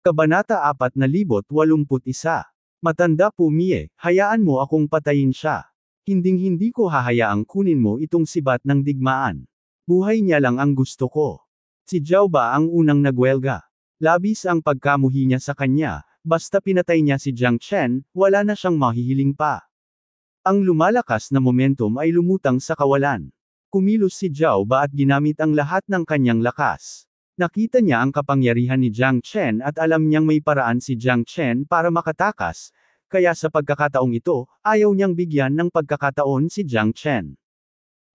Kabanata 4081. Matanda po Mie, hayaan mo akong patayin siya. Hinding-hindi ko hahayaang kunin mo itong sibat ng digmaan. Buhay niya lang ang gusto ko. Si Zhao ba ang unang nagwelga? Labis ang pagkamuhi niya sa kanya, basta pinatay niya si Jiang Chen, wala na siyang mahihiling pa. Ang lumalakas na momentum ay lumutang sa kawalan. Kumilos si Zhao ba at ginamit ang lahat ng kanyang lakas. Nakita niya ang kapangyarihan ni Jiang Chen at alam niyang may paraan si Jiang Chen para makatakas, kaya sa pagkakataong ito, ayaw niyang bigyan ng pagkakataon si Jiang Chen.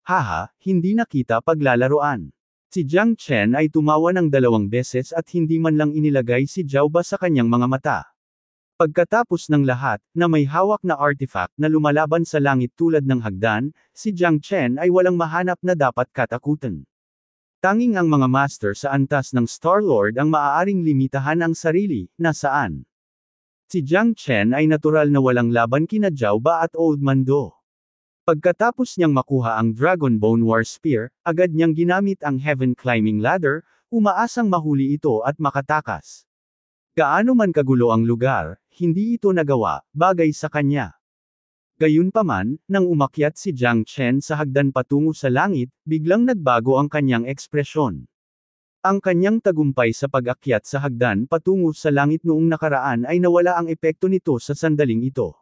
Haha, hindi nakita paglalaroan. Si Jiang Chen ay tumawa ng dalawang beses at hindi man lang inilagay si Jauba sa kanyang mga mata. Pagkatapos ng lahat, na may hawak na artifact na lumalaban sa langit tulad ng hagdan, si Jiang Chen ay walang mahanap na dapat katakutan. Tanging ang mga master sa antas ng Star-Lord ang maaaring limitahan ang sarili, nasaan. Si Jiang Chen ay natural na walang laban kina Zhao Ba at Old Mando. Pagkatapos niyang makuha ang Dragon Bone War Spear, agad niyang ginamit ang Heaven Climbing Ladder, umaasang mahuli ito at makatakas. Gaano man kagulo ang lugar, hindi ito nagawa, bagay sa kanya. Gayunpaman, nang umakyat si Jiang Chen sa hagdan patungo sa langit, biglang nagbago ang kanyang ekspresyon. Ang kanyang tagumpay sa pag-akyat sa hagdan patungo sa langit noong nakaraan ay nawala ang epekto nito sa sandaling ito.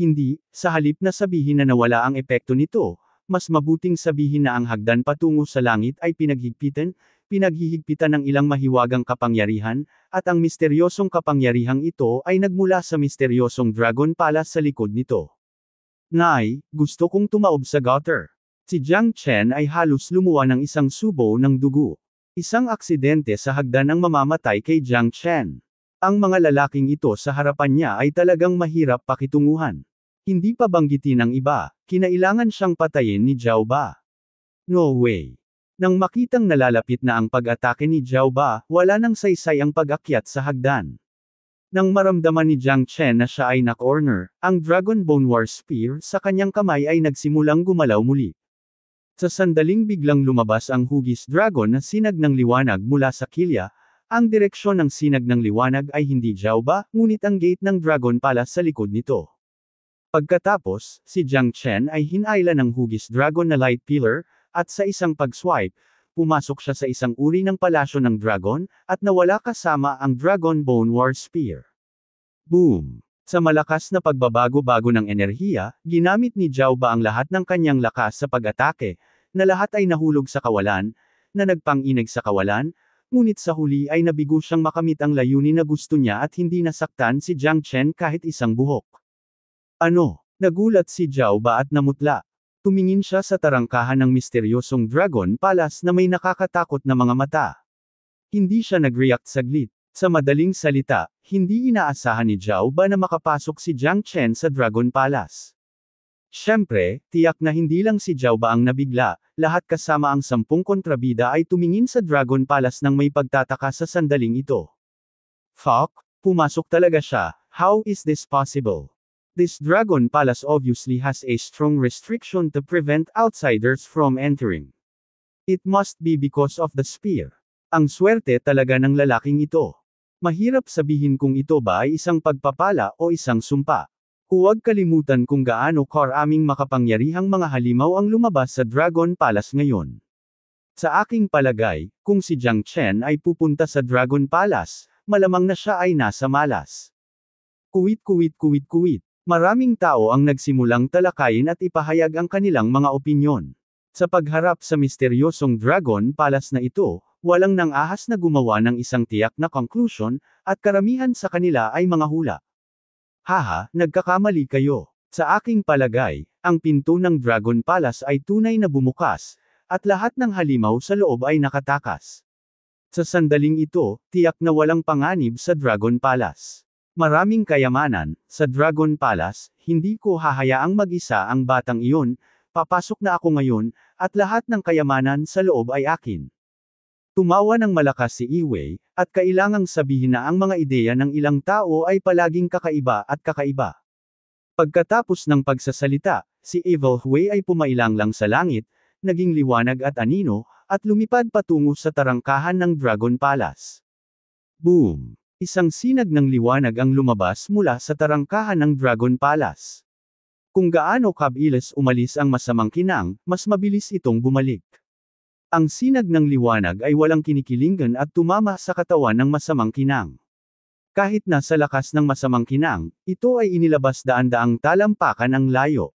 Hindi, sa halip na sabihin na nawala ang epekto nito, mas mabuting sabihin na ang hagdan patungo sa langit ay pinaghigpitan, pinaghihigpitan ng ilang mahiwagang kapangyarihan, at ang misteryosong kapangyarihang ito ay nagmula sa misteryosong dragon pala sa likod nito. Nay, gusto kong tumaob sa gutter. Si Jiang Chen ay halos lumuwa ng isang subo ng dugo. Isang aksidente sa hagdan ang mamamatay kay Jiang Chen. Ang mga lalaking ito sa harapan niya ay talagang mahirap pakitunguhan. Hindi pa banggitin ng iba, kinailangan siyang patayin ni Zhao Ba. No way. Nang makitang nalalapit na ang pag-atake ni Zhao Ba, wala nang saysay ang pag-akyat sa hagdan. Nang maramdaman ni Jiang Chen na siya ay na-corner, ang Dragon Bone War Spear sa kanyang kamay ay nagsimulang gumalaw muli. Sa sandaling biglang lumabas ang hugis dragon na sinag ng liwanag mula sa kilya, ang direksyon ng sinag ng liwanag ay hindi Jaoba, ngunit ang gate ng dragon pala sa likod nito. Pagkatapos, si Jiang Chen ay hinailan ng hugis dragon na light pillar, at sa isang pag-swipe, pumasok siya sa isang uri ng palasyo ng dragon, at nawala kasama ang Dragon Bone War Spear. Boom! Sa malakas na pagbabago-bago ng enerhiya, ginamit ni Jaoba ang lahat ng kanyang lakas sa pag-atake, na lahat ay nahulog sa kawalan, na nagpanginig sa kawalan, ngunit sa huli ay nabigo siyang makamit ang layunin na gusto niya at hindi nasaktan si Jiang Chen kahit isang buhok. Ano? Nagulat si Jaoba at namutla. Tumingin siya sa tarangkahan ng misteryosong Dragon Palace na may nakakatakot na mga mata. Hindi siya nag-react saglit. Sa madaling salita, hindi inaasahan ni Zhao ba na makapasok si Jiang Chen sa Dragon Palace. Siyempre, tiyak na hindi lang si Zhao ba ang nabigla, lahat kasama ang sampung kontrabida ay tumingin sa Dragon Palace nang may pagtataka sa sandaling ito. Fuck, pumasok talaga siya, how is this possible? This Dragon Palace obviously has a strong restriction to prevent outsiders from entering. It must be because of the spear. Ang swerte talaga ng lalaking ito. Mahirap sabihin kung ito ba ay isang pagpapala o isang sumpa. Huwag kalimutan kung gaano karaming makapangyarihang mga halimaw ang lumabas sa Dragon Palace ngayon. Sa aking palagay, kung si Jiang Chen ay pupunta sa Dragon Palace, malamang na siya ay nasa malas. Kuwit kuwit kuwit kuwit. Maraming tao ang nagsimulang talakayin at ipahayag ang kanilang mga opinyon. Sa pagharap sa misteryosong dragon Palace na ito, walang nang ahas na gumawa ng isang tiyak na conclusion, at karamihan sa kanila ay mga hula. Haha, nagkakamali kayo. Sa aking palagay, ang pinto ng Dragon Palace ay tunay na bumukas, at lahat ng halimaw sa loob ay nakatakas. Sa sandaling ito, tiyak na walang panganib sa Dragon Palace. Maraming kayamanan, sa Dragon Palace, hindi ko hahayaang mag-isa ang batang iyon, papasok na ako ngayon, at lahat ng kayamanan sa loob ay akin. Tumawa ng malakas si Iway, at kailangang sabihin na ang mga ideya ng ilang tao ay palaging kakaiba at kakaiba. Pagkatapos ng pagsasalita, si Evil Hui ay pumailang lang sa langit, naging liwanag at anino, at lumipad patungo sa tarangkahan ng Dragon Palace. Boom! Isang sinag ng liwanag ang lumabas mula sa tarangkahan ng Dragon Palace. Kung gaano kabilis umalis ang masamang kinang, mas mabilis itong bumalik. Ang sinag ng liwanag ay walang kinikilingan at tumama sa katawan ng masamang kinang. Kahit na sa lakas ng masamang kinang, ito ay inilabas daan-daang talampakan ang layo.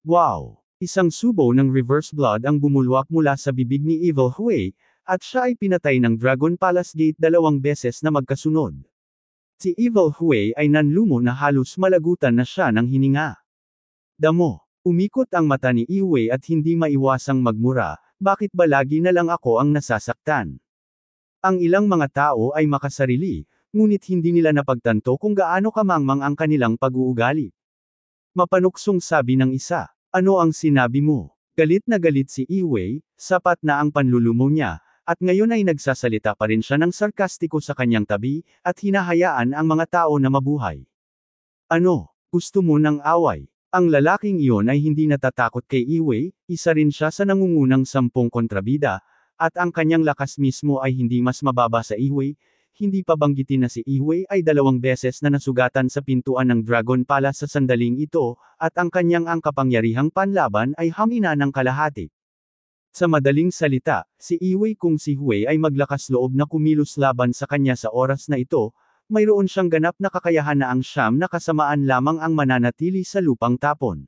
Wow! Isang subo ng reverse blood ang bumulwak mula sa bibig ni Evil Hui, at siya ay pinatay ng Dragon Palace Gate dalawang beses na magkasunod. Si Evil Huey ay nanlumo na halos malagutan na siya ng hininga. Damo, umikot ang mata ni Iwe at hindi maiwasang magmura, bakit ba lagi na lang ako ang nasasaktan? Ang ilang mga tao ay makasarili, ngunit hindi nila napagtanto kung gaano kamangmang ang kanilang pag-uugali. Mapanuksong sabi ng isa, ano ang sinabi mo? Galit na galit si Iwei, sapat na ang panlulumo niya, at ngayon ay nagsasalita pa rin siya ng sarkastiko sa kanyang tabi, at hinahayaan ang mga tao na mabuhay. Ano? Gusto mo ng away? Ang lalaking iyon ay hindi natatakot kay Iway, isa rin siya sa nangungunang sampung kontrabida, at ang kanyang lakas mismo ay hindi mas mababa sa Iway, hindi pa banggitin na si Iway ay dalawang beses na nasugatan sa pintuan ng Dragon Palace sa sandaling ito, at ang kanyang ang kapangyarihang panlaban ay hamina ng kalahati. Sa madaling salita, si Iway kung si Huey ay maglakas loob na kumilos laban sa kanya sa oras na ito, mayroon siyang ganap na kakayahan na ang siyam na kasamaan lamang ang mananatili sa lupang tapon.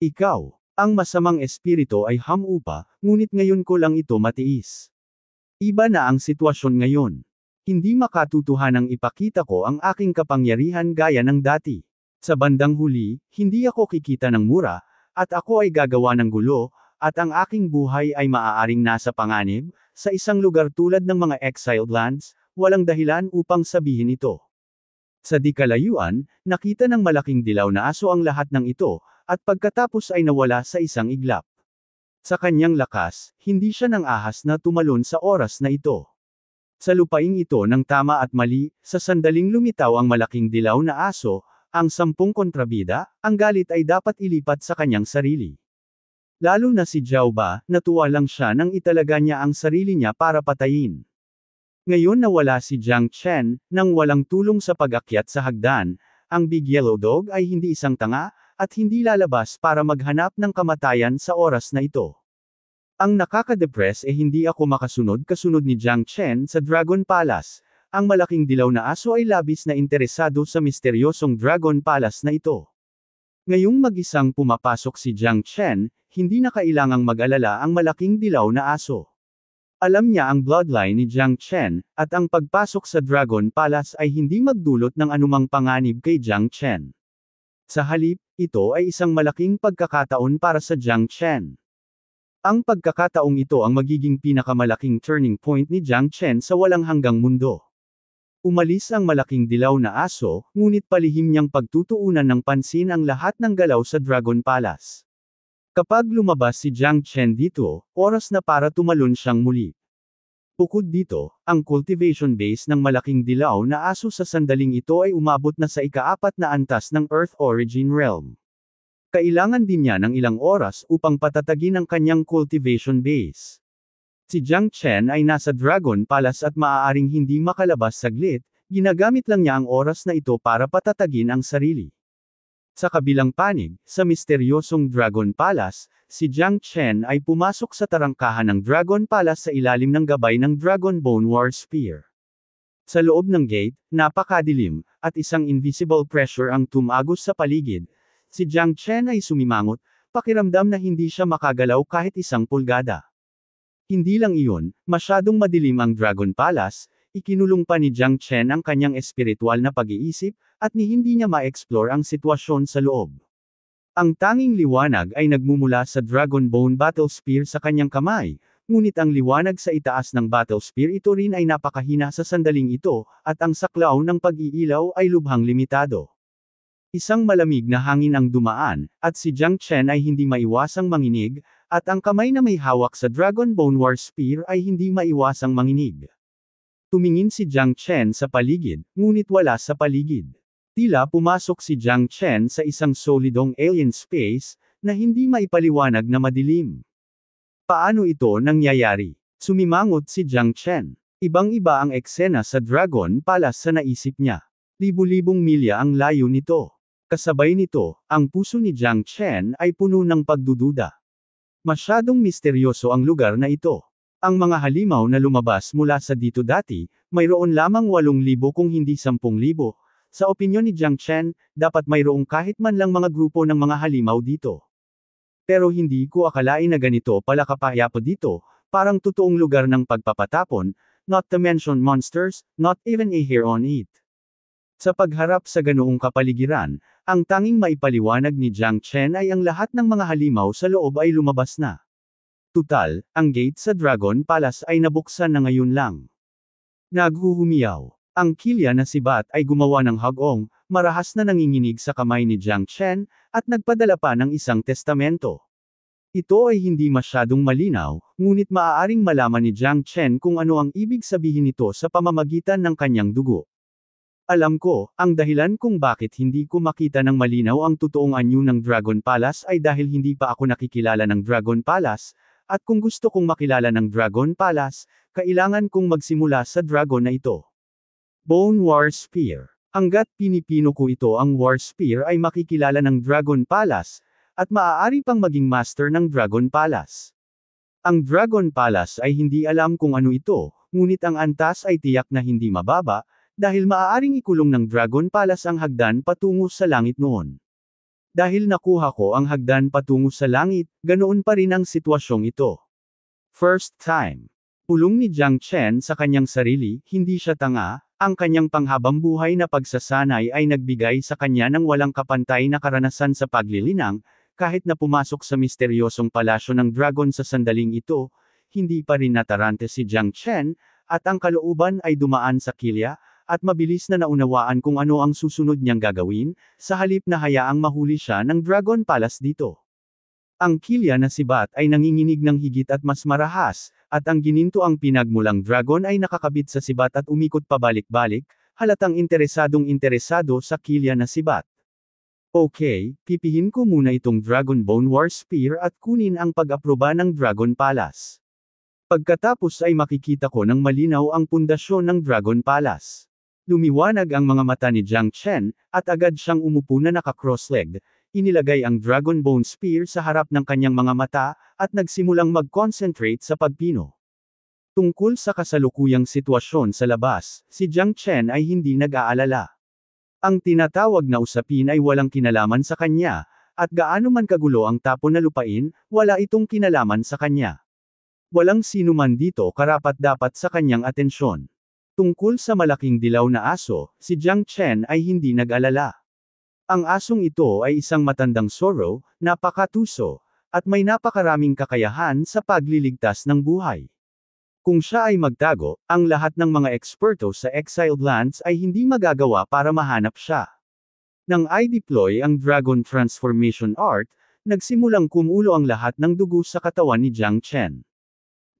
Ikaw, ang masamang espirito ay hamupa, ngunit ngayon ko lang ito matiis. Iba na ang sitwasyon ngayon. Hindi makatutuhan ang ipakita ko ang aking kapangyarihan gaya ng dati. Sa bandang huli, hindi ako kikita ng mura, at ako ay gagawa ng gulo, at ang aking buhay ay maaaring nasa panganib, sa isang lugar tulad ng mga exiled lands, walang dahilan upang sabihin ito. Sa dikalayuan, nakita ng malaking dilaw na aso ang lahat ng ito, at pagkatapos ay nawala sa isang iglap. Sa kanyang lakas, hindi siya ng ahas na tumalon sa oras na ito. Sa lupaing ito ng tama at mali, sa sandaling lumitaw ang malaking dilaw na aso, ang sampung kontrabida, ang galit ay dapat ilipat sa kanyang sarili. Lalo na si Jauba, natuwa lang siya nang italaga niya ang sarili niya para patayin. Ngayon nawala si Jiang Chen, nang walang tulong sa pag-akyat sa hagdan, ang Big Yellow Dog ay hindi isang tanga, at hindi lalabas para maghanap ng kamatayan sa oras na ito. Ang nakaka-depress eh hindi ako makasunod kasunod ni Jiang Chen sa Dragon Palace, ang malaking dilaw na aso ay labis na interesado sa misteryosong Dragon Palace na ito. Ngayong mag-isang pumapasok si Jiang Chen, hindi na kailangang mag-alala ang malaking dilaw na aso. Alam niya ang bloodline ni Jiang Chen, at ang pagpasok sa Dragon Palace ay hindi magdulot ng anumang panganib kay Jiang Chen. Sa halip, ito ay isang malaking pagkakataon para sa Jiang Chen. Ang pagkakataong ito ang magiging pinakamalaking turning point ni Jiang Chen sa walang hanggang mundo. Umalis ang malaking dilaw na aso, ngunit palihim niyang pagtutuunan ng pansin ang lahat ng galaw sa Dragon Palace. Kapag lumabas si Jiang Chen dito, oras na para tumalon siyang muli. Bukod dito, ang cultivation base ng malaking dilaw na aso sa sandaling ito ay umabot na sa ikaapat na antas ng Earth Origin Realm. Kailangan din niya ng ilang oras upang patatagin ang kanyang cultivation base. Si Jiang Chen ay nasa Dragon Palace at maaaring hindi makalabas saglit, ginagamit lang niya ang oras na ito para patatagin ang sarili. Sa kabilang panig, sa misteryosong Dragon Palace, si Jiang Chen ay pumasok sa tarangkahan ng Dragon Palace sa ilalim ng gabay ng Dragon Bone War Spear. Sa loob ng gate, napakadilim, at isang invisible pressure ang tumagos sa paligid, si Jiang Chen ay sumimangot, pakiramdam na hindi siya makagalaw kahit isang pulgada. Hindi lang iyon, masyadong madilim ang Dragon Palace, Ikinulong pa ni Jiang Chen ang kanyang espiritual na pag-iisip, at ni hindi niya ma-explore ang sitwasyon sa loob. Ang tanging liwanag ay nagmumula sa Dragon Bone Battle Spear sa kanyang kamay, ngunit ang liwanag sa itaas ng Battle Spear ito rin ay napakahina sa sandaling ito, at ang saklaw ng pag-iilaw ay lubhang limitado. Isang malamig na hangin ang dumaan, at si Jiang Chen ay hindi maiwasang manginig, at ang kamay na may hawak sa Dragon Bone War Spear ay hindi maiwasang manginig. Tumingin si Jiang Chen sa paligid, ngunit wala sa paligid. Tila pumasok si Jiang Chen sa isang solidong alien space, na hindi maipaliwanag na madilim. Paano ito nangyayari? Sumimangot si Jiang Chen. Ibang-iba ang eksena sa Dragon Palace sa naisip niya. Libu-libong milya ang layo nito. Kasabay nito, ang puso ni Jiang Chen ay puno ng pagdududa. Masyadong misteryoso ang lugar na ito. Ang mga halimaw na lumabas mula sa dito dati, mayroon lamang 8,000 kung hindi 10,000. Sa opinyon ni Jiang Chen, dapat mayroong kahit man lang mga grupo ng mga halimaw dito. Pero hindi ko akalain na ganito pala kapayapo dito, parang totoong lugar ng pagpapatapon, not to mention monsters, not even a hair on it. Sa pagharap sa ganoong kapaligiran, ang tanging maipaliwanag ni Jiang Chen ay ang lahat ng mga halimaw sa loob ay lumabas na. Tutal, ang gate sa Dragon Palace ay nabuksan na ngayon lang. Naghuhumiyaw. Ang kilya na si Bat ay gumawa ng hagong, marahas na nanginginig sa kamay ni Jiang Chen, at nagpadala pa ng isang testamento. Ito ay hindi masyadong malinaw, ngunit maaaring malaman ni Jiang Chen kung ano ang ibig sabihin nito sa pamamagitan ng kanyang dugo. Alam ko, ang dahilan kung bakit hindi ko makita ng malinaw ang totoong anyo ng Dragon Palace ay dahil hindi pa ako nakikilala ng Dragon Palace, at kung gusto kong makilala ng Dragon Palace, kailangan kong magsimula sa dragon na ito. Bone War Spear. Hanggat pinipino ko ito ang War Spear ay makikilala ng Dragon Palace, at maaari pang maging master ng Dragon Palace. Ang Dragon Palace ay hindi alam kung ano ito, ngunit ang antas ay tiyak na hindi mababa, dahil maaaring ikulong ng Dragon Palace ang hagdan patungo sa langit noon. Dahil nakuha ko ang hagdan patungo sa langit, ganoon pa rin ang sitwasyong ito. First time. Pulong ni Jiang Chen sa kanyang sarili, hindi siya tanga, ang kanyang panghabang buhay na pagsasanay ay nagbigay sa kanya ng walang kapantay na karanasan sa paglilinang, kahit na pumasok sa misteryosong palasyo ng dragon sa sandaling ito, hindi pa rin natarante si Jiang Chen, at ang kalooban ay dumaan sa kilya, at mabilis na naunawaan kung ano ang susunod niyang gagawin, sa halip na hayaang mahuli siya ng Dragon Palace dito. Ang kilya na si Bat ay nanginginig ng higit at mas marahas, at ang gininto ang pinagmulang dragon ay nakakabit sa sibat at umikot pabalik-balik, halatang interesadong interesado sa kilya na sibat. Okay, pipihin ko muna itong Dragon Bone War Spear at kunin ang pag-aproba ng Dragon Palace. Pagkatapos ay makikita ko ng malinaw ang pundasyon ng Dragon Palace. Lumiwanag ang mga mata ni Jiang Chen, at agad siyang umupo na naka-cross-legged. Inilagay ang Dragon Bone Spear sa harap ng kanyang mga mata, at nagsimulang mag-concentrate sa pagpino. Tungkol sa kasalukuyang sitwasyon sa labas, si Jiang Chen ay hindi nag-aalala. Ang tinatawag na usapin ay walang kinalaman sa kanya, at gaano man kagulo ang tapo na lupain, wala itong kinalaman sa kanya. Walang sino man dito karapat dapat sa kanyang atensyon. Tungkol sa malaking dilaw na aso, si Jiang Chen ay hindi nag-alala. Ang asong ito ay isang matandang soro, napakatuso, at may napakaraming kakayahan sa pagliligtas ng buhay. Kung siya ay magtago, ang lahat ng mga eksperto sa exiled lands ay hindi magagawa para mahanap siya. Nang i-deploy ang Dragon Transformation Art, nagsimulang kumulo ang lahat ng dugo sa katawan ni Jiang Chen.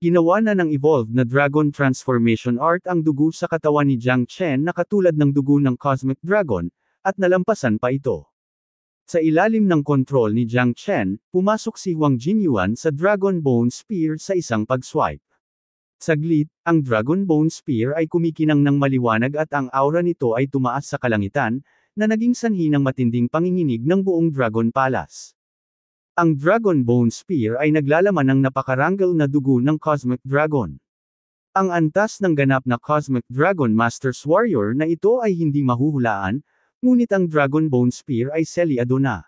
Ginawa na ng evolved na dragon transformation art ang dugo sa katawan ni Jiang Chen na katulad ng dugo ng Cosmic Dragon, at nalampasan pa ito. Sa ilalim ng kontrol ni Jiang Chen, pumasok si Huang Jinyuan sa Dragon Bone Spear sa isang pag-swipe. Saglit, ang Dragon Bone Spear ay kumikinang ng maliwanag at ang aura nito ay tumaas sa kalangitan, na naging sanhi ng matinding panginginig ng buong Dragon Palace. Ang Dragon Bone Spear ay naglalaman ng napakaranggal na dugo ng Cosmic Dragon. Ang antas ng ganap na Cosmic Dragon Masters Warrior na ito ay hindi mahuhulaan, ngunit ang Dragon Bone Spear ay selyado na.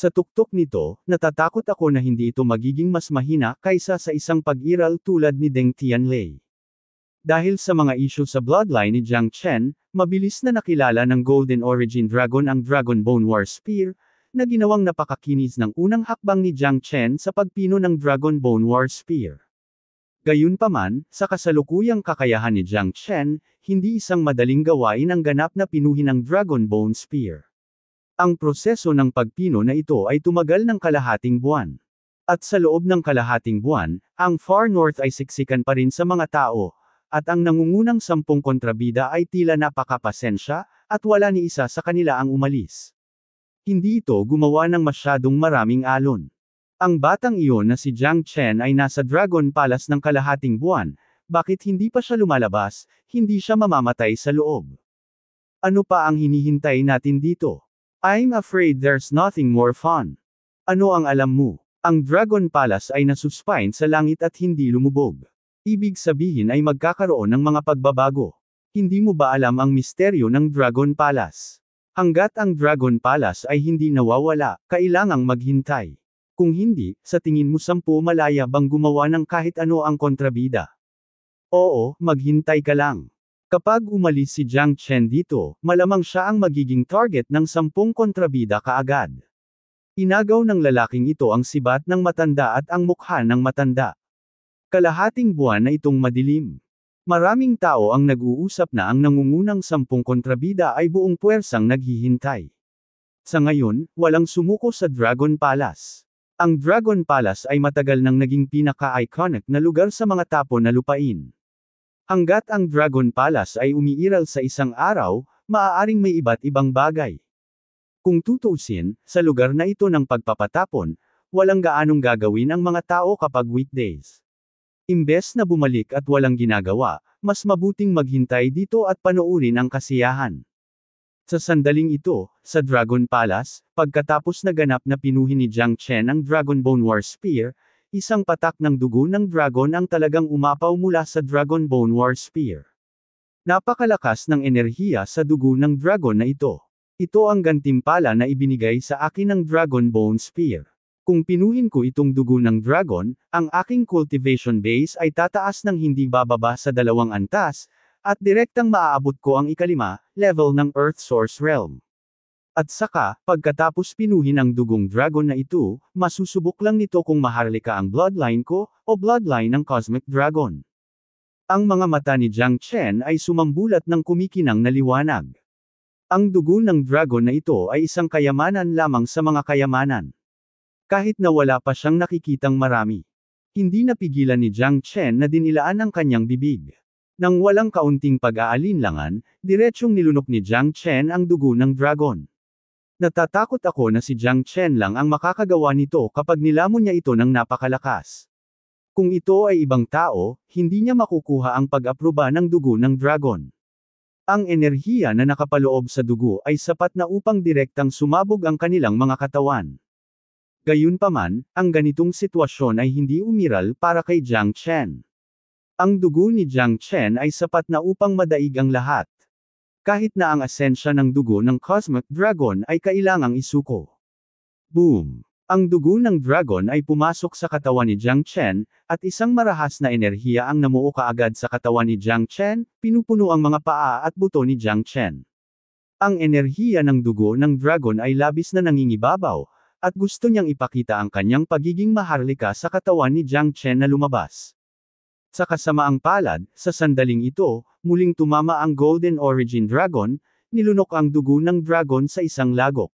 Sa tuktok nito, natatakot ako na hindi ito magiging mas mahina kaysa sa isang pag-iral tulad ni Deng Tianlei. Dahil sa mga issue sa bloodline ni Jiang Chen, mabilis na nakilala ng Golden Origin Dragon ang Dragon Bone War Spear, na ginawang napakakinis ng unang hakbang ni Jiang Chen sa pagpino ng Dragon Bone War Spear. Gayunpaman, sa kasalukuyang kakayahan ni Jiang Chen, hindi isang madaling gawain ang ganap na pinuhin ng Bone Spear. Ang proseso ng pagpino na ito ay tumagal ng kalahating buwan. At sa loob ng kalahating buwan, ang Far North ay siksikan pa rin sa mga tao, at ang nangungunang sampung kontrabida ay tila napakapasensya, at wala ni isa sa kanila ang umalis. Hindi ito gumawa ng masyadong maraming alon. Ang batang iyon na si Jiang Chen ay nasa Dragon Palace ng kalahating buwan, bakit hindi pa siya lumalabas, hindi siya mamamatay sa loob. Ano pa ang hinihintay natin dito? I'm afraid there's nothing more fun. Ano ang alam mo? Ang Dragon Palace ay nasuspine sa langit at hindi lumubog. Ibig sabihin ay magkakaroon ng mga pagbabago. Hindi mo ba alam ang misteryo ng Dragon Palace? Hanggat ang Dragon Palace ay hindi nawawala, kailangang maghintay. Kung hindi, sa tingin mo sampu malaya bang gumawa ng kahit ano ang kontrabida? Oo, maghintay ka lang. Kapag umalis si Jiang Chen dito, malamang siya ang magiging target ng sampung kontrabida kaagad. Inagaw ng lalaking ito ang sibat ng matanda at ang mukha ng matanda. Kalahating buwan na itong madilim. Maraming tao ang nag-uusap na ang nangungunang sampung kontrabida ay buong puwersang naghihintay. Sa ngayon, walang sumuko sa Dragon Palace. Ang Dragon Palace ay matagal nang naging pinaka-iconic na lugar sa mga tapo na lupain. Hanggat ang Dragon Palace ay umiiral sa isang araw, maaaring may iba't ibang bagay. Kung tutuusin, sa lugar na ito ng pagpapatapon, walang gaanong gagawin ang mga tao kapag weekdays. Imbes na bumalik at walang ginagawa, mas mabuting maghintay dito at panoorin ang kasiyahan. Sa sandaling ito, sa Dragon Palace, pagkatapos na ganap na pinuhin ni Jiang Chen ang Dragon Bone War Spear, isang patak ng dugo ng dragon ang talagang umapaw mula sa Dragon Bone War Spear. Napakalakas ng enerhiya sa dugo ng dragon na ito. Ito ang gantimpala na ibinigay sa akin ng Dragon Bone Spear. Kung pinuhin ko itong dugo ng dragon, ang aking cultivation base ay tataas ng hindi bababa sa dalawang antas, at direktang maaabot ko ang ikalima, level ng Earth Source Realm. At saka, pagkatapos pinuhin ang dugong dragon na ito, masusubok lang nito kung maharlika ang bloodline ko, o bloodline ng Cosmic Dragon. Ang mga mata ni Jiang Chen ay sumambulat ng kumikinang na liwanag. Ang dugo ng dragon na ito ay isang kayamanan lamang sa mga kayamanan. Kahit na wala pa siyang nakikitang marami. Hindi napigilan ni Jiang Chen na dinilaan ang kanyang bibig. Nang walang kaunting pag-aalinlangan, diretsyong nilunok ni Jiang Chen ang dugo ng dragon. Natatakot ako na si Jiang Chen lang ang makakagawa nito kapag nilamon niya ito ng napakalakas. Kung ito ay ibang tao, hindi niya makukuha ang pag-aproba ng dugo ng dragon. Ang enerhiya na nakapaloob sa dugo ay sapat na upang direktang sumabog ang kanilang mga katawan. Gayunpaman, ang ganitong sitwasyon ay hindi umiral para kay Jiang Chen. Ang dugo ni Jiang Chen ay sapat na upang madaig ang lahat. Kahit na ang asensya ng dugo ng Cosmic Dragon ay kailangang isuko. Boom! Ang dugo ng dragon ay pumasok sa katawan ni Jiang Chen, at isang marahas na enerhiya ang namuo kaagad sa katawan ni Jiang Chen, pinupuno ang mga paa at buto ni Jiang Chen. Ang enerhiya ng dugo ng dragon ay labis na nangingibabaw, at gusto niyang ipakita ang kanyang pagiging maharlika sa katawan ni Jiang Chen na lumabas. Sa kasamaang palad, sa sandaling ito, muling tumama ang Golden Origin Dragon, nilunok ang dugo ng dragon sa isang lagok.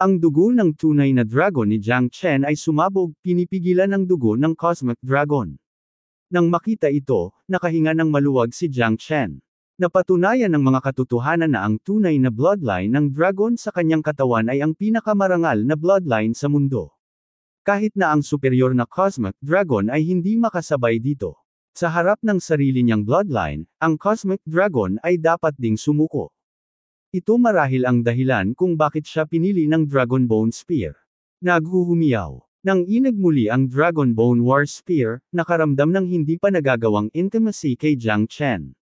Ang dugo ng tunay na dragon ni Jiang Chen ay sumabog, pinipigilan ang dugo ng Cosmic Dragon. Nang makita ito, nakahinga ng maluwag si Jiang Chen. Napatunayan ng mga katotohanan na ang tunay na bloodline ng dragon sa kanyang katawan ay ang pinakamarangal na bloodline sa mundo. Kahit na ang superior na Cosmic Dragon ay hindi makasabay dito. Sa harap ng sarili niyang bloodline, ang Cosmic Dragon ay dapat ding sumuko. Ito marahil ang dahilan kung bakit siya pinili ng dragon bone Spear. Naghuhumiyaw. Nang inag muli ang Bone War Spear, nakaramdam ng hindi pa nagagawang intimacy kay Jiang Chen.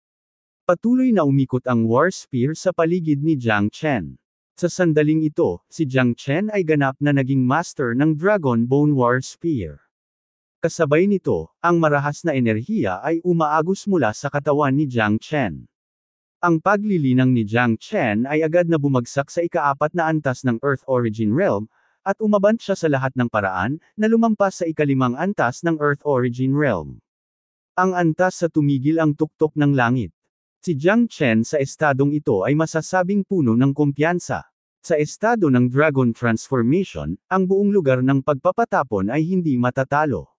Patuloy na umikot ang war spear sa paligid ni Jiang Chen. Sa sandaling ito, si Jiang Chen ay ganap na naging master ng Dragon Bone War Spear. Kasabay nito, ang marahas na enerhiya ay umaagos mula sa katawan ni Jiang Chen. Ang paglilinang ni Jiang Chen ay agad na bumagsak sa ikaapat na antas ng Earth Origin Realm, at umabant siya sa lahat ng paraan na lumampas sa ikalimang antas ng Earth Origin Realm. Ang antas sa tumigil ang tuktok ng langit. Si Jiang Chen sa estadong ito ay masasabing puno ng kumpiyansa. Sa estado ng Dragon Transformation, ang buong lugar ng pagpapatapon ay hindi matatalo.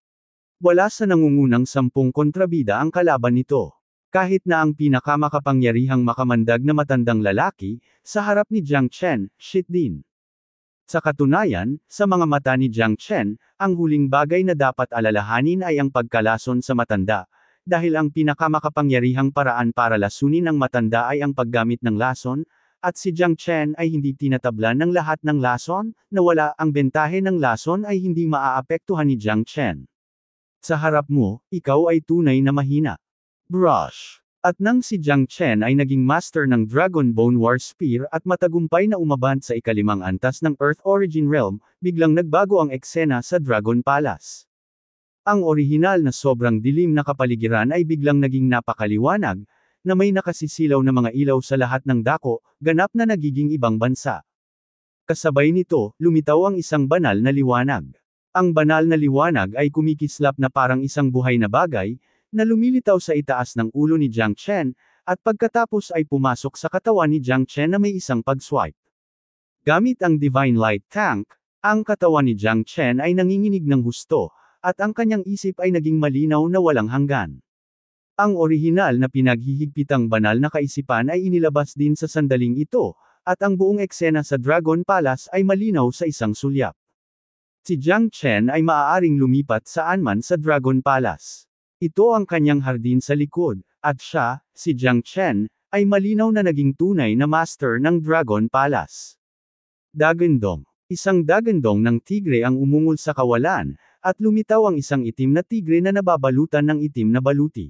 Wala sa nangungunang sampung kontrabida ang kalaban nito. Kahit na ang pinakamakapangyarihang makamandag na matandang lalaki, sa harap ni Jiang Chen, shit din. Sa katunayan, sa mga mata ni Jiang Chen, ang huling bagay na dapat alalahanin ay ang pagkalason sa matanda, dahil ang pinakamakapangyarihang paraan para lasunin ang matanda ay ang paggamit ng lason, at si Jiang Chen ay hindi tinatablan ng lahat ng lason, nawala ang bentahe ng lason ay hindi maaapektuhan ni Jiang Chen. Sa harap mo, ikaw ay tunay na mahina. Brush. At nang si Jiang Chen ay naging master ng Dragon Bone War Spear at matagumpay na umabant sa ikalimang antas ng Earth Origin Realm, biglang nagbago ang eksena sa Dragon Palace. Ang orihinal na sobrang dilim na kapaligiran ay biglang naging napakaliwanag, na may nakasisilaw na mga ilaw sa lahat ng dako, ganap na nagiging ibang bansa. Kasabay nito, lumitaw ang isang banal na liwanag. Ang banal na liwanag ay kumikislap na parang isang buhay na bagay, na lumilitaw sa itaas ng ulo ni Jiang Chen, at pagkatapos ay pumasok sa katawan ni Jiang Chen na may isang pag-swipe. Gamit ang Divine Light Tank, ang katawan ni Jiang Chen ay nanginginig ng husto, at ang kanyang isip ay naging malinaw na walang hanggan. Ang orihinal na pinaghihigpitang banal na kaisipan ay inilabas din sa sandaling ito, at ang buong eksena sa Dragon Palace ay malinaw sa isang sulyap. Si Jiang Chen ay maaaring lumipat saan man sa Dragon Palace. Ito ang kanyang hardin sa likod, at siya, si Jiang Chen, ay malinaw na naging tunay na master ng Dragon Palace. Dagandong Isang dagandong ng tigre ang umungol sa kawalan, at lumitaw ang isang itim na tigre na nababalutan ng itim na baluti.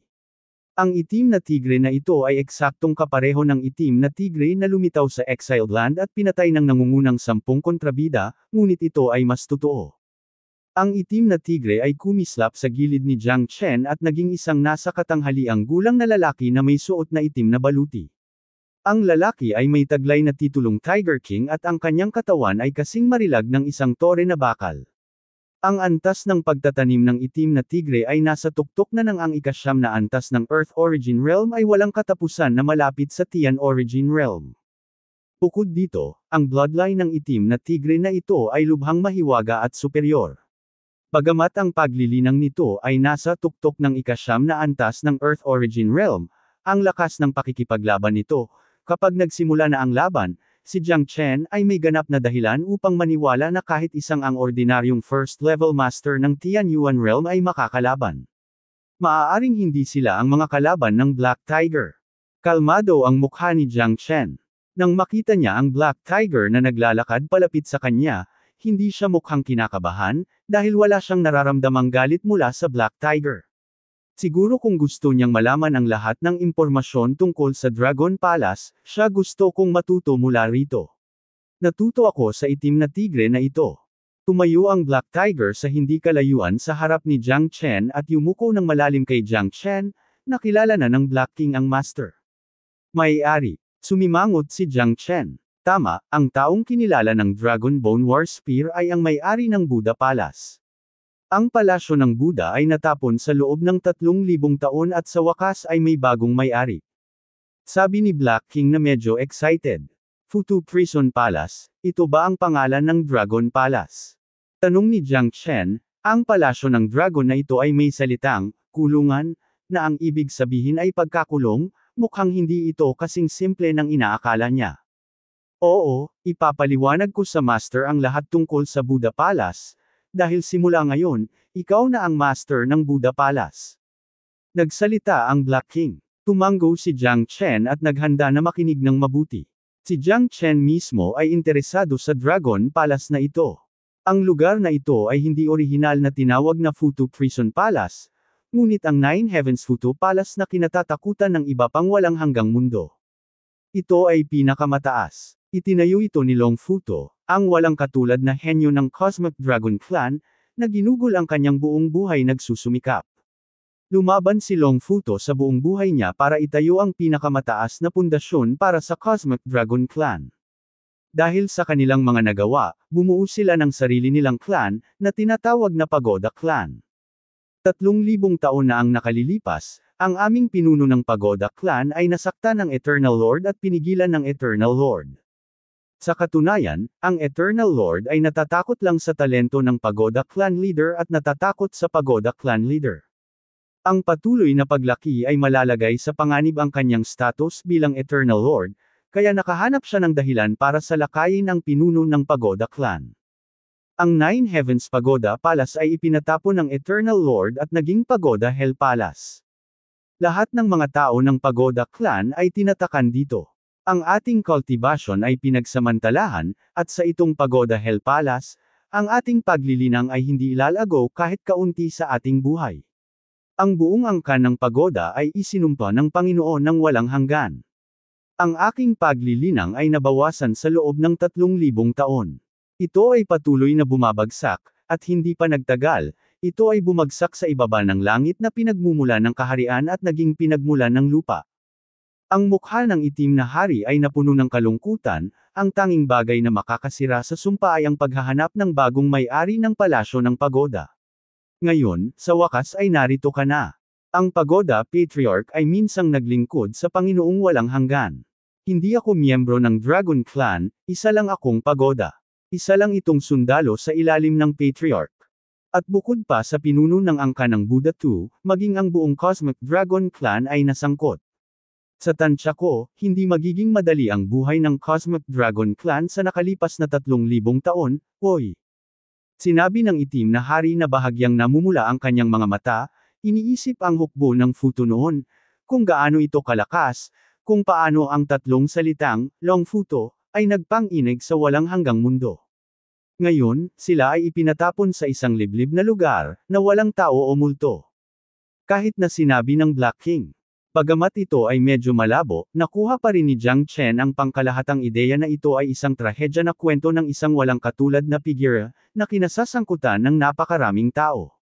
Ang itim na tigre na ito ay eksaktong kapareho ng itim na tigre na lumitaw sa Exiled Land at pinatay ng nangungunang sampung kontrabida, ngunit ito ay mas totoo. Ang itim na tigre ay kumislap sa gilid ni Jiang Chen at naging isang nasa katanghaliang gulang na lalaki na may suot na itim na baluti. Ang lalaki ay may taglay na titulong Tiger King at ang kanyang katawan ay kasing marilag ng isang tore na bakal. Ang antas ng pagtatanim ng itim na tigre ay nasa tuktok na ng ang ikasyam na antas ng Earth Origin Realm ay walang katapusan na malapit sa Tian Origin Realm. Bukod dito, ang bloodline ng itim na tigre na ito ay lubhang mahiwaga at superior. Bagamat ang paglilinang nito ay nasa tuktok ng ikasyam na antas ng Earth Origin Realm, ang lakas ng pakikipaglaban nito, kapag nagsimula na ang laban, Si Jiang Chen ay may ganap na dahilan upang maniwala na kahit isang ang ordinaryong first-level master ng Tian Yuan Realm ay makakalaban. Maaaring hindi sila ang mga kalaban ng Black Tiger. Kalmado ang mukha ni Jiang Chen. Nang makita niya ang Black Tiger na naglalakad palapit sa kanya, hindi siya mukhang kinakabahan, dahil wala siyang nararamdamang galit mula sa Black Tiger. Siguro kung gusto niyang malaman ang lahat ng impormasyon tungkol sa Dragon Palace, siya gusto kong matuto mula rito. Natuto ako sa itim na tigre na ito. Tumayo ang Black Tiger sa hindi kalayuan sa harap ni Jiang Chen at yumuko ng malalim kay Jiang Chen, nakilala na ng Black King ang master. May-ari, sumimangot si Jiang Chen. Tama, ang taong kinilala ng Dragon Bone War Spear ay ang may-ari ng Buddha Palace. Ang palasyo ng Buddha ay natapon sa loob ng 3,000 taon at sa wakas ay may bagong may-ari. Sabi ni Black King na medyo excited. Futu Prison Palace, ito ba ang pangalan ng Dragon Palace? Tanong ni Jiang Chen, ang palasyo ng dragon na ito ay may salitang, kulungan, na ang ibig sabihin ay pagkakulong, mukhang hindi ito kasing simple ng inaakala niya. Oo, ipapaliwanag ko sa master ang lahat tungkol sa Buddha Palace, dahil simula ngayon, ikaw na ang master ng Buddha Palace. Nagsalita ang Black King. Tumanggo si Jiang Chen at naghanda na makinig ng mabuti. Si Jiang Chen mismo ay interesado sa Dragon Palace na ito. Ang lugar na ito ay hindi orihinal na tinawag na Futu Prison Palace, ngunit ang Nine Heavens Futu Palace na kinatatakutan ng iba pang walang hanggang mundo. Ito ay pinakamataas. Itinayo ito ni Long Futo, ang walang katulad na henyo ng Cosmic Dragon Clan, na ginugol ang kanyang buong buhay nagsusumikap. Lumaban si Long Futo sa buong buhay niya para itayo ang pinakamataas na pundasyon para sa Cosmic Dragon Clan. Dahil sa kanilang mga nagawa, bumuo sila ng sarili nilang clan, na tinatawag na Pagoda Clan. Tatlong libong taon na ang nakalilipas, ang aming pinuno ng Pagoda Clan ay nasaktan ng Eternal Lord at pinigilan ng Eternal Lord. Sa katunayan, ang Eternal Lord ay natatakot lang sa talento ng Pagoda Clan Leader at natatakot sa Pagoda Clan Leader. Ang patuloy na paglaki ay malalagay sa panganib ang kanyang status bilang Eternal Lord, kaya nakahanap siya ng dahilan para salakayin ang pinuno ng Pagoda Clan. Ang Nine Heavens Pagoda Palace ay ipinatapo ng Eternal Lord at naging Pagoda Hell Palace. Lahat ng mga tao ng Pagoda Clan ay tinatakan dito. Ang ating cultivation ay pinagsamantalahan, at sa itong pagoda Hell Palace, ang ating paglilinang ay hindi ilalago kahit kaunti sa ating buhay. Ang buong angkan ng pagoda ay isinumpa ng Panginoon ng walang hanggan. Ang aking paglilinang ay nabawasan sa loob ng 3,000 taon. Ito ay patuloy na bumabagsak, at hindi pa nagtagal, ito ay bumagsak sa ibaba ng langit na pinagmumula ng kaharian at naging pinagmula ng lupa. Ang mukha ng itim na hari ay napuno ng kalungkutan, ang tanging bagay na makakasira sa sumpa ay ang paghahanap ng bagong may-ari ng palasyo ng pagoda. Ngayon, sa wakas ay narito ka na. Ang pagoda patriarch ay minsang naglingkod sa Panginoong walang hanggan. Hindi ako miyembro ng Dragon Clan, isa lang akong pagoda. Isa lang itong sundalo sa ilalim ng patriarch. At bukod pa sa pinuno ng angka ng Buddha II, maging ang buong Cosmic Dragon Clan ay nasangkot. Sa tansya ko, hindi magiging madali ang buhay ng Cosmic Dragon Clan sa nakalipas na 3,000 taon, oy. Sinabi ng itim na hari na bahagyang namumula ang kanyang mga mata, iniisip ang hukbo ng futo noon, kung gaano ito kalakas, kung paano ang tatlong salitang, long futo, ay nagpanginig sa walang hanggang mundo. Ngayon, sila ay ipinatapon sa isang liblib na lugar, na walang tao o multo. Kahit na sinabi ng Black King, Bagamat ito ay medyo malabo, nakuha pa rin ni Jiang Chen ang pangkalahatang ideya na ito ay isang trahedya na kwento ng isang walang katulad na figure, na kinasasangkutan ng napakaraming tao.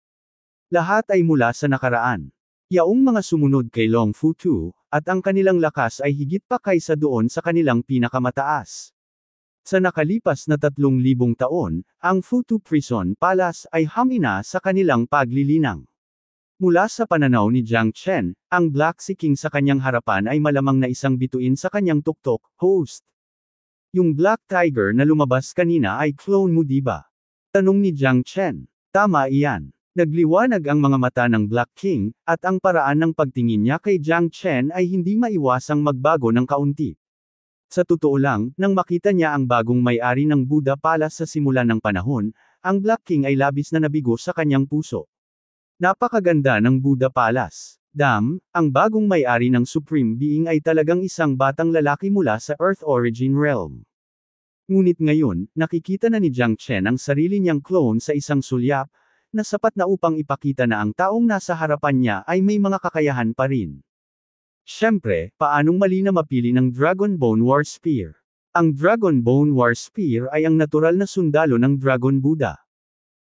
Lahat ay mula sa nakaraan. Yaong mga sumunod kay Long Fu Tu, at ang kanilang lakas ay higit pa kaysa doon sa kanilang pinakamataas. Sa nakalipas na 3,000 taon, ang Futu Prison Palace ay hamina sa kanilang paglilinang. Mula sa pananaw ni Jiang Chen, ang Black Sea King sa kanyang harapan ay malamang na isang bituin sa kanyang tuktok, host. Yung Black Tiger na lumabas kanina ay clone mo diba? Tanong ni Jiang Chen. Tama iyan. Nagliwanag ang mga mata ng Black King, at ang paraan ng pagtingin niya kay Jiang Chen ay hindi maiwasang magbago ng kaunti. Sa totoo lang, nang makita niya ang bagong may-ari ng Buddha Palace sa simula ng panahon, ang Black King ay labis na nabigo sa kanyang puso. Napakaganda ng Buddha Palace. Dam, ang bagong may-ari ng Supreme Being ay talagang isang batang lalaki mula sa Earth Origin Realm. Ngunit ngayon, nakikita na ni Jiang Chen ang sarili niyang clone sa isang sulyap, na sapat na upang ipakita na ang taong nasa harapan niya ay may mga kakayahan pa rin. Siyempre, paanong mali na mapili ng Dragon Bone War Spear? Ang Dragon Bone War Spear ay ang natural na sundalo ng Dragon Buddha.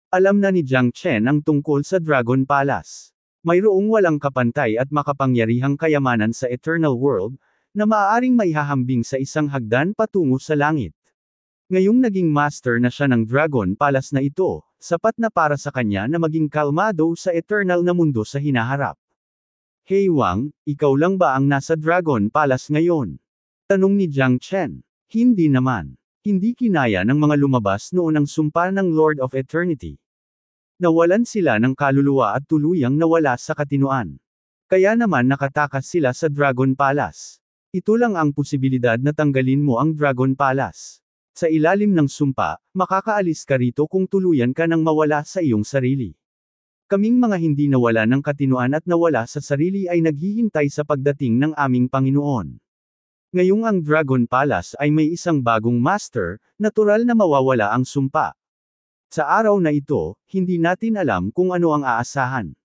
Alam na ni Jiang Chen ang tungkol sa Dragon Palace. Mayroong walang kapantay at makapangyarihang kayamanan sa Eternal World, na maaaring maihahambing sa isang hagdan patungo sa langit. Ngayong naging master na siya ng Dragon Palace na ito, sapat na para sa kanya na maging kalmado sa eternal na mundo sa hinaharap. Hey Wang, ikaw lang ba ang nasa Dragon Palace ngayon? Tanong ni Jiang Chen. Hindi naman. Hindi kinaya ng mga lumabas noon ang sumpa ng Lord of Eternity. Nawalan sila ng kaluluwa at tuluyang nawala sa katinuan. Kaya naman nakatakas sila sa Dragon Palace. Ito lang ang posibilidad na tanggalin mo ang Dragon Palace. Sa ilalim ng sumpa, makakaalis ka rito kung tuluyan ka nang mawala sa iyong sarili. Kaming mga hindi nawala ng katinuan at nawala sa sarili ay naghihintay sa pagdating ng aming Panginoon. Ngayong ang Dragon Palace ay may isang bagong master, natural na mawawala ang sumpa. Sa araw na ito, hindi natin alam kung ano ang aasahan.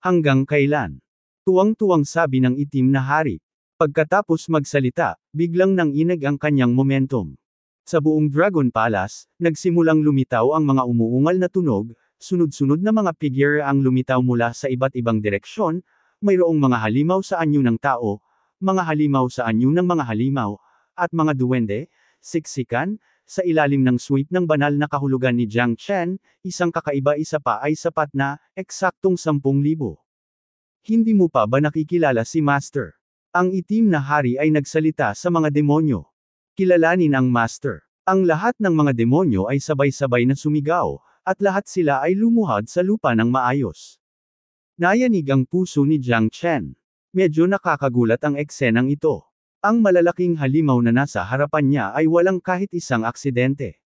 Hanggang kailan? Tuwang-tuwang sabi ng itim na hari. Pagkatapos magsalita, biglang nang inag ang kanyang momentum. Sa buong Dragon Palace, nagsimulang lumitaw ang mga umuungal na tunog, sunod-sunod na mga figure ang lumitaw mula sa iba't ibang direksyon, mayroong mga halimaw sa anyo ng tao, mga halimaw sa anyo ng mga halimaw, at mga duwende, siksikan, sa ilalim ng sweep ng banal na kahulugan ni Jiang Chen, isang kakaiba isa pa ay sapat na, eksaktong 10,000. Hindi mo pa ba nakikilala si Master? Ang itim na hari ay nagsalita sa mga demonyo. Kilalanin ang Master. Ang lahat ng mga demonyo ay sabay-sabay na sumigaw, at lahat sila ay lumuhad sa lupa ng maayos. Nayanig ang puso ni Jiang Chen. Medyo nakakagulat ang eksenang ito. Ang malalaking halimaw na nasa harapan niya ay walang kahit isang aksidente.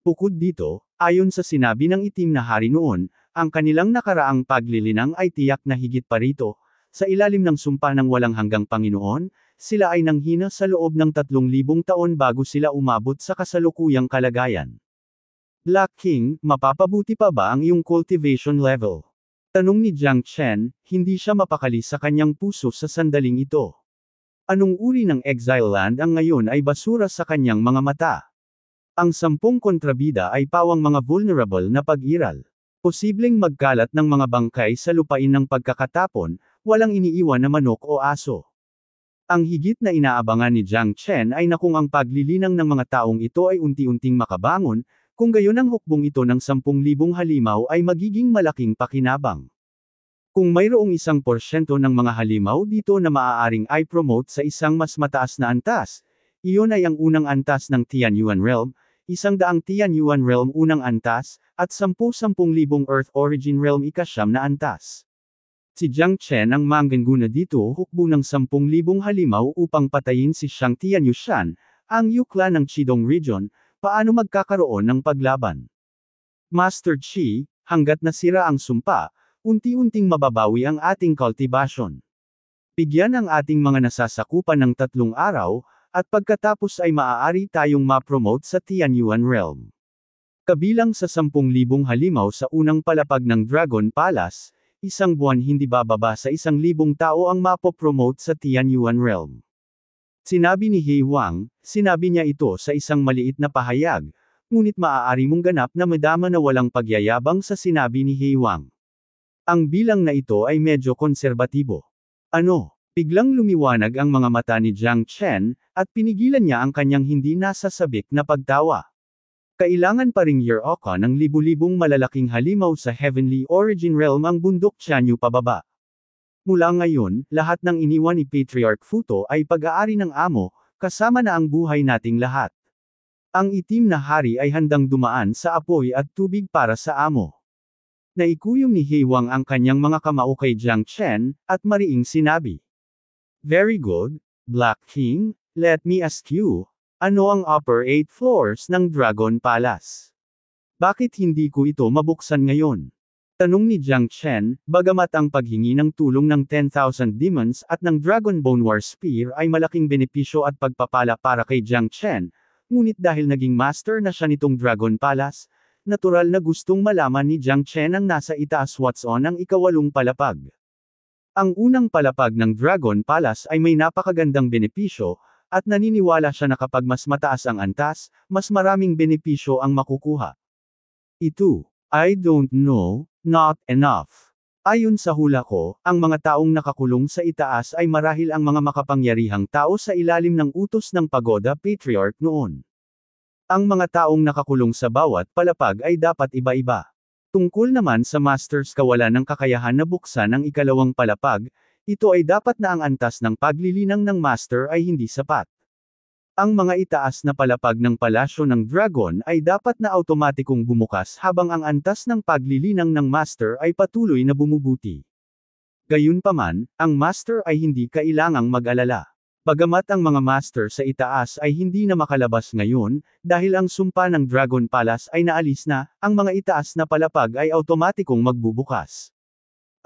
Bukod dito, ayon sa sinabi ng itim na hari noon, ang kanilang nakaraang paglilinang ay tiyak na higit pa rito, sa ilalim ng sumpa ng walang hanggang Panginoon, sila ay nanghina sa loob ng 3,000 taon bago sila umabot sa kasalukuyang kalagayan. Black King, mapapabuti pa ba ang iyong cultivation level? Tanong ni Jiang Chen, hindi siya mapakali sa kanyang puso sa sandaling ito. Anong uri ng exile land ang ngayon ay basura sa kanyang mga mata? Ang sampung kontrabida ay pawang mga vulnerable na pag-iral. Posibleng magkalat ng mga bangkay sa lupain ng pagkakatapon, walang iniiwan na manok o aso. Ang higit na inaabangan ni Jiang Chen ay na kung ang paglilinang ng mga taong ito ay unti-unting makabangon, kung gayon ang hukbong ito ng 10,000 halimaw ay magiging malaking pakinabang. Kung mayroong isang porsyento ng mga halimaw dito na maaaring ay promote sa isang mas mataas na antas, iyon ay ang unang antas ng Tianyuan Realm, isang daang Tianyuan Realm unang antas, at sampu-sampung Earth Origin Realm ikasyam na antas. Si Jiang Chen ang mangganguna dito hukbo ng 10,000 halimaw upang patayin si Shang Tianyushan, ang yukla ng Chidong Region, Paano magkakaroon ng paglaban? Master Chi, hanggat nasira ang sumpa, unti-unting mababawi ang ating cultivation. Bigyan ang ating mga nasasakupan ng tatlong araw, at pagkatapos ay maaari tayong ma-promote sa Tianyuan Realm. Kabilang sa 10,000 halimaw sa unang palapag ng Dragon Palace, isang buwan hindi bababa sa 1,000 tao ang mapopromote sa Tianyuan Realm. Sinabi ni Hei Wang, sinabi niya ito sa isang maliit na pahayag, ngunit maaari mong ganap na madama na walang pagyayabang sa sinabi ni Hei Wang. Ang bilang na ito ay medyo konserbatibo. Ano? Biglang lumiwanag ang mga mata ni Jiang Chen, at pinigilan niya ang kanyang hindi nasasabik na pagtawa. Kailangan pa ring Yeroka ng libu-libong malalaking halimaw sa Heavenly Origin Realm ang bundok Chanyu pababa. Mula ngayon, lahat ng iniwan ni Patriarch Futo ay pag-aari ng amo, kasama na ang buhay nating lahat. Ang itim na hari ay handang dumaan sa apoy at tubig para sa amo. Naikuyom ni Heiwang ang kanyang mga kamao kay Jiang Chen, at mariing sinabi. Very good, Black King, let me ask you, ano ang upper 8 floors ng Dragon Palace? Bakit hindi ko ito mabuksan ngayon? Tanong ni Jiang Chen, bagamat ang paghingi ng tulong ng 10,000 demons at ng Dragon Bone War Spear ay malaking benepisyo at pagpapala para kay Jiang Chen, ngunit dahil naging master na siya nitong Dragon Palace, natural na gustong malaman ni Jiang Chen ang nasa itaas what's on ang ikawalong palapag. Ang unang palapag ng Dragon Palace ay may napakagandang benepisyo, at naniniwala siya na kapag mas mataas ang antas, mas maraming benepisyo ang makukuha. Ito, I don't know, Not enough. Ayon sa hula ko, ang mga taong nakakulong sa itaas ay marahil ang mga makapangyarihang tao sa ilalim ng utos ng pagoda patriarch noon. Ang mga taong nakakulong sa bawat palapag ay dapat iba-iba. Tungkol naman sa masters kawalan ng kakayahan na buksan ang ikalawang palapag, ito ay dapat na ang antas ng paglilinang ng master ay hindi sapat. Ang mga itaas na palapag ng palasyo ng dragon ay dapat na automatikong bumukas habang ang antas ng paglilinang ng master ay patuloy na bumubuti. Gayunpaman, ang master ay hindi kailangang mag-alala. Bagamat ang mga master sa itaas ay hindi na makalabas ngayon, dahil ang sumpa ng Dragon Palace ay naalis na, ang mga itaas na palapag ay automatikong magbubukas.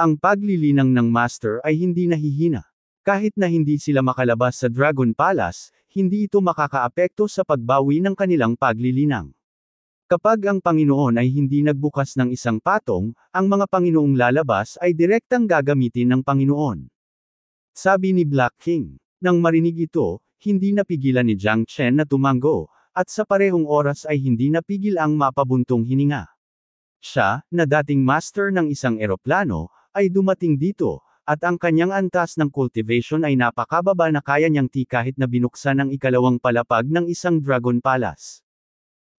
Ang paglilinang ng master ay hindi nahihina. Kahit na hindi sila makalabas sa Dragon Palace, hindi ito makakaapekto sa pagbawi ng kanilang paglilinang. Kapag ang Panginoon ay hindi nagbukas ng isang patong, ang mga Panginoong lalabas ay direktang gagamitin ng Panginoon. Sabi ni Black King. Nang marinig ito, hindi napigilan ni Jiang Chen na tumanggo, at sa parehong oras ay hindi napigil ang mapabuntong hininga. Siya, na dating master ng isang eroplano, ay dumating dito, at ang kanyang antas ng cultivation ay napakababa na kaya niyang ti kahit na binuksan ang ikalawang palapag ng isang Dragon Palace.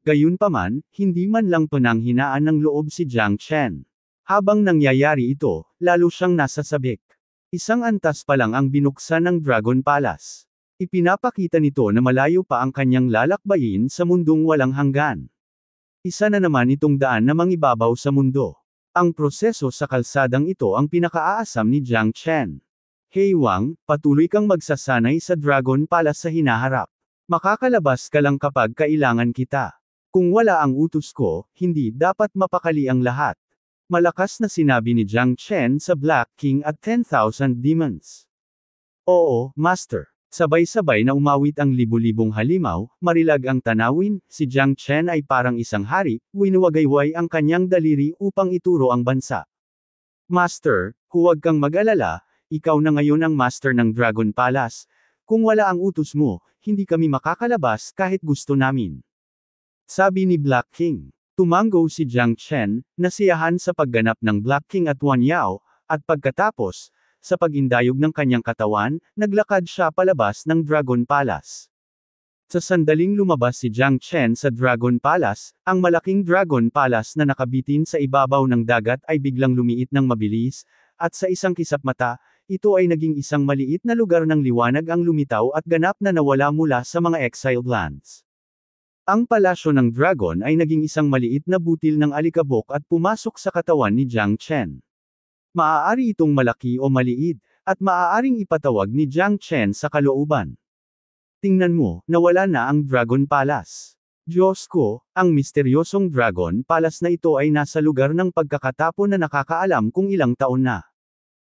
Gayunpaman, hindi man lang pananghinaan ng loob si Jiang Chen. Habang nangyayari ito, lalo siyang nasasabik. Isang antas pa lang ang binuksan ng Dragon Palace. Ipinapakita nito na malayo pa ang kanyang lalakbayin sa mundong walang hanggan. Isa na naman itong daan na mangibabaw sa mundo. Ang proseso sa kalsadang ito ang pinakaaasam ni Jiang Chen. Hey Wang, patuloy kang magsasanay sa Dragon Palace sa hinaharap. Makakalabas ka lang kapag kailangan kita. Kung wala ang utos ko, hindi dapat mapakali ang lahat. Malakas na sinabi ni Jiang Chen sa Black King at 10,000 Demons. Oo, Master. Sabay-sabay na umawit ang libu-libong halimaw, marilag ang tanawin, si Jiang Chen ay parang isang hari, winuwagayway ang kanyang daliri upang ituro ang bansa. Master, huwag kang mag-alala, ikaw na ngayon ang master ng Dragon Palace. Kung wala ang utos mo, hindi kami makakalabas kahit gusto namin. Sabi ni Black King. Tumanggo si Jiang Chen, nasiyahan sa pagganap ng Black King at Wan Yao, at pagkatapos, sa pagindayog ng kanyang katawan, naglakad siya palabas ng Dragon Palace. Sa sandaling lumabas si Jiang Chen sa Dragon Palace, ang malaking Dragon Palace na nakabitin sa ibabaw ng dagat ay biglang lumiit ng mabilis, at sa isang kisap mata, ito ay naging isang maliit na lugar ng liwanag ang lumitaw at ganap na nawala mula sa mga exiled lands. Ang palasyo ng dragon ay naging isang maliit na butil ng alikabok at pumasok sa katawan ni Jiang Chen. Maaari itong malaki o maliid, at maaaring ipatawag ni Jiang Chen sa kalooban. Tingnan mo, nawala na ang Dragon Palace. Diyos ko, ang misteryosong Dragon Palace na ito ay nasa lugar ng pagkakatapon na nakakaalam kung ilang taon na.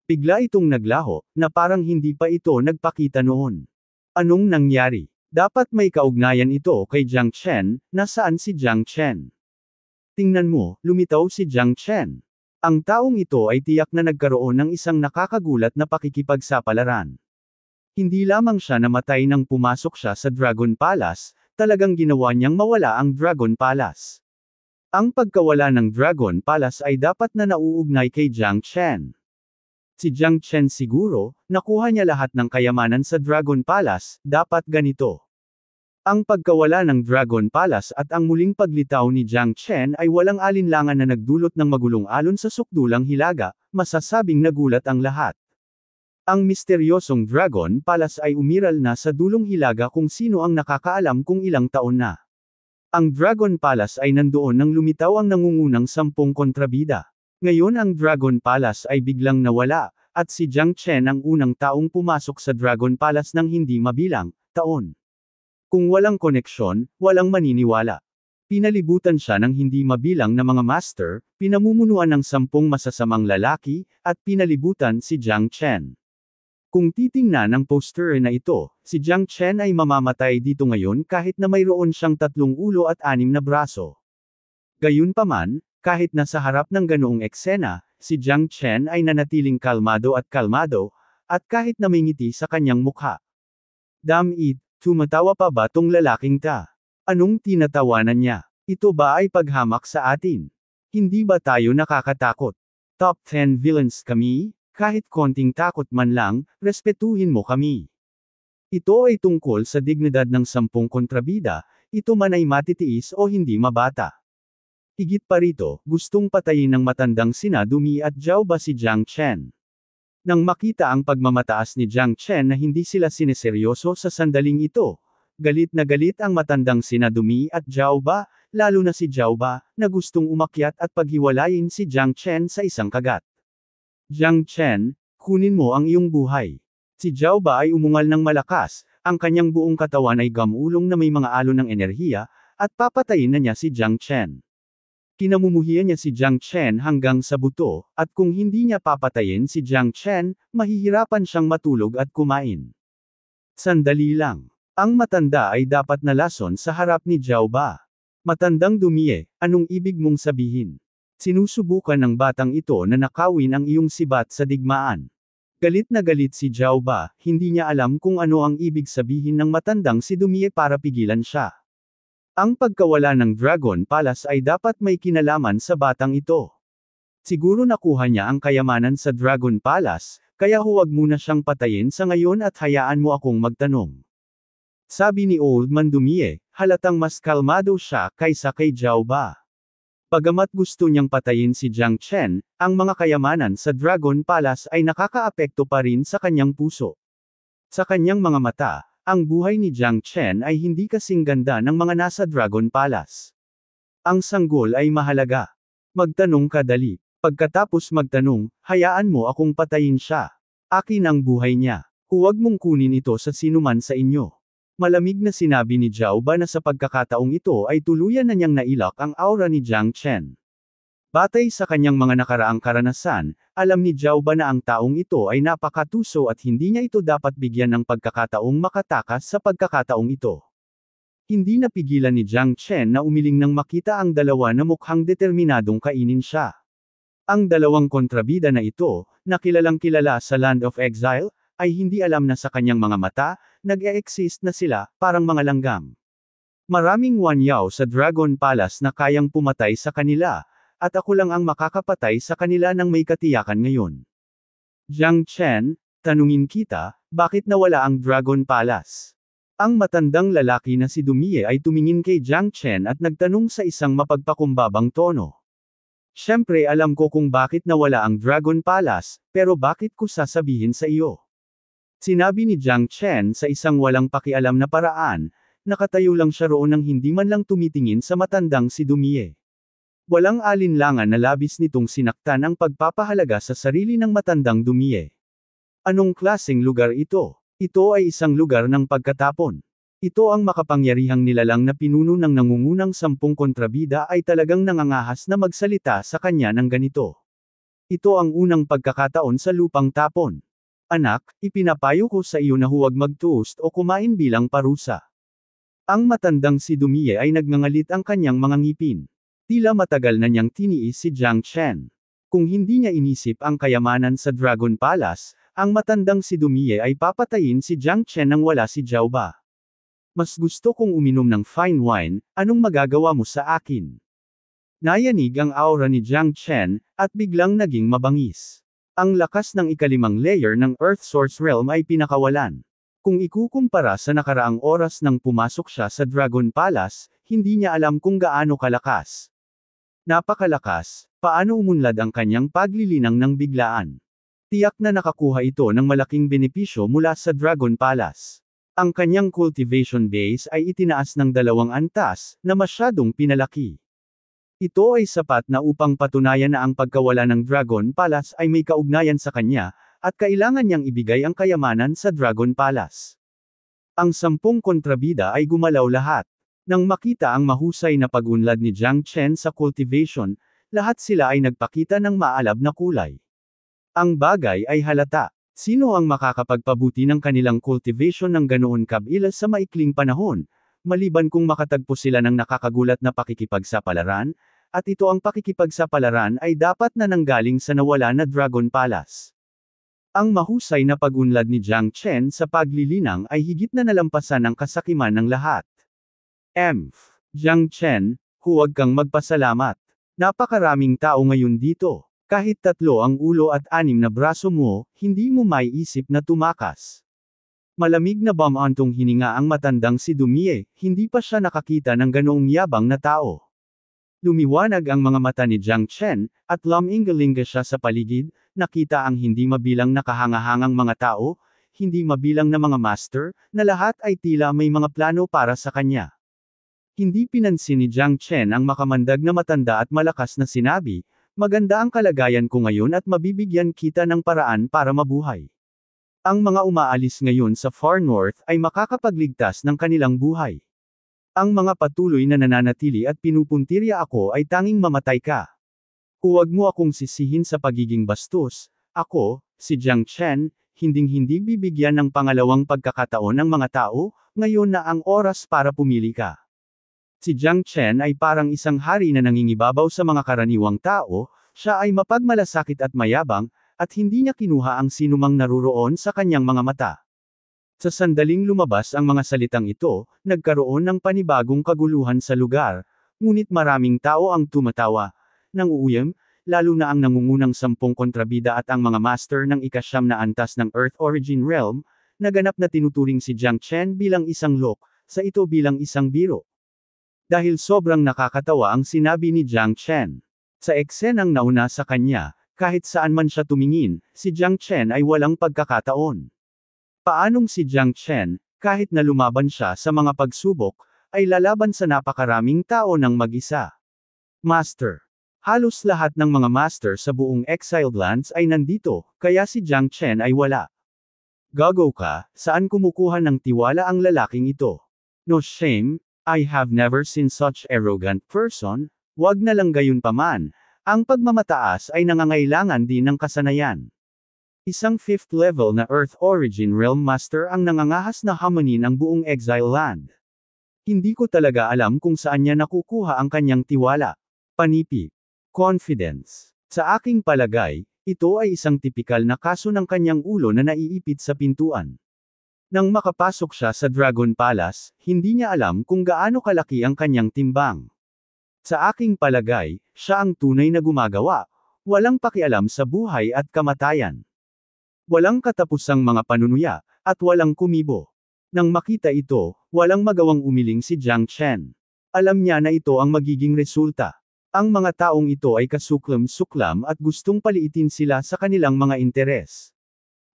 Bigla itong naglaho, na parang hindi pa ito nagpakita noon. Anong nangyari? Dapat may kaugnayan ito kay Jiang Chen, nasaan si Jiang Chen? Tingnan mo, lumitaw si Jiang Chen. Ang taong ito ay tiyak na nagkaroon ng isang nakakagulat na pakikipagsapalaran. Hindi lamang siya namatay nang pumasok siya sa Dragon Palace, talagang ginawa niyang mawala ang Dragon Palace. Ang pagkawala ng Dragon Palace ay dapat na nauugnay kay Jiang Chen. Si Jiang Chen siguro, nakuha niya lahat ng kayamanan sa Dragon Palace, dapat ganito. Ang pagkawala ng Dragon Palace at ang muling paglitaw ni Jiang Chen ay walang alinlangan na nagdulot ng magulong alon sa sukdulang hilaga, masasabing nagulat ang lahat. Ang misteryosong Dragon Palace ay umiral na sa dulong hilaga kung sino ang nakakaalam kung ilang taon na. Ang Dragon Palace ay nandoon nang lumitaw ang nangungunang sampung kontrabida. Ngayon ang Dragon Palace ay biglang nawala, at si Jiang Chen ang unang taong pumasok sa Dragon Palace ng hindi mabilang, taon. Kung walang koneksyon, walang maniniwala. Pinalibutan siya ng hindi mabilang na mga master, pinamumunuan ng sampung masasamang lalaki, at pinalibutan si Jiang Chen. Kung titingnan ang poster na ito, si Jiang Chen ay mamamatay dito ngayon kahit na mayroon siyang tatlong ulo at anim na braso. Gayunpaman, kahit na sa harap ng ganoong eksena, si Jiang Chen ay nanatiling kalmado at kalmado, at kahit na may ngiti sa kanyang mukha. Damn it, Tumatawa pa ba tong lalaking ta? Anong tinatawanan niya? Ito ba ay paghamak sa atin? Hindi ba tayo nakakatakot? Top 10 villains kami? Kahit konting takot man lang, respetuhin mo kami. Ito ay tungkol sa dignidad ng sampung kontrabida, ito man ay matitiis o hindi mabata. Higit pa rito, gustong patayin ng matandang sina Dumi at Jiao ba si Jiang Chen. Nang makita ang pagmamataas ni Jiang Chen na hindi sila sineseryoso sa sandaling ito, galit na galit ang matandang sina Dumi at Zhao Ba, lalo na si Zhao Ba, na gustong umakyat at paghiwalayin si Jiang Chen sa isang kagat. Jiang Chen, kunin mo ang iyong buhay. Si Zhao Ba ay umungal ng malakas, ang kanyang buong katawan ay gamulong na may mga alon ng enerhiya, at papatayin na niya si Jiang Chen. Kinamumuhian niya si Jiang Chen hanggang sa buto, at kung hindi niya papatayin si Jiang Chen, mahihirapan siyang matulog at kumain. Sandali lang. Ang matanda ay dapat nalason sa harap ni Jiao Ba. Matandang dumie, anong ibig mong sabihin? Sinusubukan ng batang ito na nakawin ang iyong sibat sa digmaan. Galit na galit si Jiao Ba, hindi niya alam kung ano ang ibig sabihin ng matandang si Dumie para pigilan siya. Ang pagkawala ng Dragon Palace ay dapat may kinalaman sa batang ito. Siguro nakuha niya ang kayamanan sa Dragon Palace, kaya huwag muna siyang patayin sa ngayon at hayaan mo akong magtanong. Sabi ni Old Man Dumie, halatang mas kalmado siya kaysa kay Zhao Ba. Pagamat gusto niyang patayin si Jiang Chen, ang mga kayamanan sa Dragon Palace ay nakakaapekto pa rin sa kanyang puso. Sa kanyang mga mata, ang buhay ni Jiang Chen ay hindi kasing ganda ng mga nasa Dragon Palace. Ang sanggol ay mahalaga. Magtanong ka dali. Pagkatapos magtanong, hayaan mo akong patayin siya. Akin ang buhay niya. Huwag mong kunin ito sa sinuman sa inyo. Malamig na sinabi ni Zhao Ba na sa pagkakataong ito ay tuluyan na niyang nailak ang aura ni Jiang Chen. Batay sa kanyang mga nakaraang karanasan, alam ni ba na ang taong ito ay napakatuso at hindi niya ito dapat bigyan ng pagkakataong makatakas sa pagkakataong ito. Hindi napigilan ni Jiang Chen na umiling nang makita ang dalawa na mukhang determinadong kainin siya. Ang dalawang kontrabida na ito, na kilalang kilala sa Land of Exile, ay hindi alam na sa kanyang mga mata, nag-e-exist na sila, parang mga langgam. Maraming Wanyao sa Dragon Palace na kayang pumatay sa kanila, at ako lang ang makakapatay sa kanila ng may katiyakan ngayon. Jiang Chen, tanungin kita, bakit nawala ang Dragon Palace? Ang matandang lalaki na si Dumie ay tumingin kay Jiang Chen at nagtanong sa isang mapagpakumbabang tono. Siyempre alam ko kung bakit nawala ang Dragon Palace, pero bakit ko sasabihin sa iyo? Sinabi ni Jiang Chen sa isang walang pakialam na paraan, nakatayo lang siya roon ng hindi man lang tumitingin sa matandang si Dumie. Walang alinlangan na labis nitong sinaktan ang pagpapahalaga sa sarili ng matandang dumie. Anong klasing lugar ito? Ito ay isang lugar ng pagkatapon. Ito ang makapangyarihang nilalang na pinuno ng nangungunang sampung kontrabida ay talagang nangangahas na magsalita sa kanya ng ganito. Ito ang unang pagkakataon sa lupang tapon. Anak, ipinapayo ko sa iyo na huwag magtuust o kumain bilang parusa. Ang matandang si Dumie ay nagngangalit ang kanyang mga ngipin. Tila matagal na niyang tiniis si Jiang Chen. Kung hindi niya inisip ang kayamanan sa Dragon Palace, ang matandang si Dumie ay papatayin si Jiang Chen nang wala si Zhao Ba. Mas gusto kong uminom ng fine wine, anong magagawa mo sa akin? Nayanig ang aura ni Jiang Chen, at biglang naging mabangis. Ang lakas ng ikalimang layer ng Earth Source Realm ay pinakawalan. Kung ikukumpara sa nakaraang oras nang pumasok siya sa Dragon Palace, hindi niya alam kung gaano kalakas. Napakalakas, paano umunlad ang kanyang paglilinang ng biglaan. Tiyak na nakakuha ito ng malaking benepisyo mula sa Dragon Palace. Ang kanyang cultivation base ay itinaas ng dalawang antas, na masyadong pinalaki. Ito ay sapat na upang patunayan na ang pagkawala ng Dragon Palace ay may kaugnayan sa kanya, at kailangan niyang ibigay ang kayamanan sa Dragon Palace. Ang sampung kontrabida ay gumalaw lahat. Nang makita ang mahusay na pagunlad ni Jiang Chen sa cultivation, lahat sila ay nagpakita ng maalab na kulay. Ang bagay ay halata. Sino ang makakapagpabuti ng kanilang cultivation ng ganoon kabila sa maikling panahon, maliban kung makatagpo sila ng nakakagulat na pakikipagsapalaran, at ito ang pakikipagsapalaran ay dapat na nanggaling sa nawala na Dragon Palace. Ang mahusay na pagunlad ni Jiang Chen sa paglilinang ay higit na nalampasan ang kasakiman ng lahat. Emph. Jiang Chen, huwag kang magpasalamat. Napakaraming tao ngayon dito. Kahit tatlo ang ulo at anim na braso mo, hindi mo maiisip na tumakas. Malamig na bamantong hininga ang matandang si Dumie, hindi pa siya nakakita ng ganoong yabang na tao. Lumiwanag ang mga mata ni Jiang Chen, at lamingalinga siya sa paligid, nakita ang hindi mabilang nakahangahangang mga tao, hindi mabilang na mga master, na lahat ay tila may mga plano para sa kanya. Hindi pinansin ni Jiang Chen ang makamandag na matanda at malakas na sinabi, maganda ang kalagayan ko ngayon at mabibigyan kita ng paraan para mabuhay. Ang mga umaalis ngayon sa Far North ay makakapagligtas ng kanilang buhay. Ang mga patuloy na nananatili at pinupuntirya ako ay tanging mamatay ka. Huwag mo akong sisihin sa pagiging bastos, ako, si Jiang Chen, hinding-hindi bibigyan ng pangalawang pagkakataon ng mga tao, ngayon na ang oras para pumili ka. Si Jiang Chen ay parang isang hari na nangingibabaw sa mga karaniwang tao, siya ay mapagmalasakit at mayabang, at hindi niya kinuha ang sinumang naruroon sa kanyang mga mata. Sa sandaling lumabas ang mga salitang ito, nagkaroon ng panibagong kaguluhan sa lugar, ngunit maraming tao ang tumatawa, nang uuyam, lalo na ang nangungunang sampung kontrabida at ang mga master ng ikasyam na antas ng Earth Origin Realm, naganap na tinuturing si Jiang Chen bilang isang lok, sa ito bilang isang biro dahil sobrang nakakatawa ang sinabi ni Jiang Chen. Sa eksenang nauna sa kanya, kahit saan man siya tumingin, si Jiang Chen ay walang pagkakataon. Paanong si Jiang Chen, kahit na lumaban siya sa mga pagsubok, ay lalaban sa napakaraming tao ng mag-isa. Master. Halos lahat ng mga master sa buong exiled lands ay nandito, kaya si Jiang Chen ay wala. Gago ka, saan kumukuha ng tiwala ang lalaking ito? No shame, I have never seen such arrogant person, wag na lang gayon paman. Ang pagmamataas ay nangangailangan din ng kasanayan. Isang fifth level na Earth Origin Realm Master ang nangangahas na hamunin ang buong Exile Land. Hindi ko talaga alam kung saan niya nakukuha ang kanyang tiwala, panipi, confidence. Sa aking palagay, ito ay isang tipikal na kaso ng kanyang ulo na naiipit sa pintuan. Nang makapasok siya sa Dragon Palace, hindi niya alam kung gaano kalaki ang kanyang timbang. Sa aking palagay, siya ang tunay na gumagawa, walang pakialam sa buhay at kamatayan. Walang katapusang mga panunuya, at walang kumibo. Nang makita ito, walang magawang umiling si Jiang Chen. Alam niya na ito ang magiging resulta. Ang mga taong ito ay kasuklam-suklam at gustong paliitin sila sa kanilang mga interes.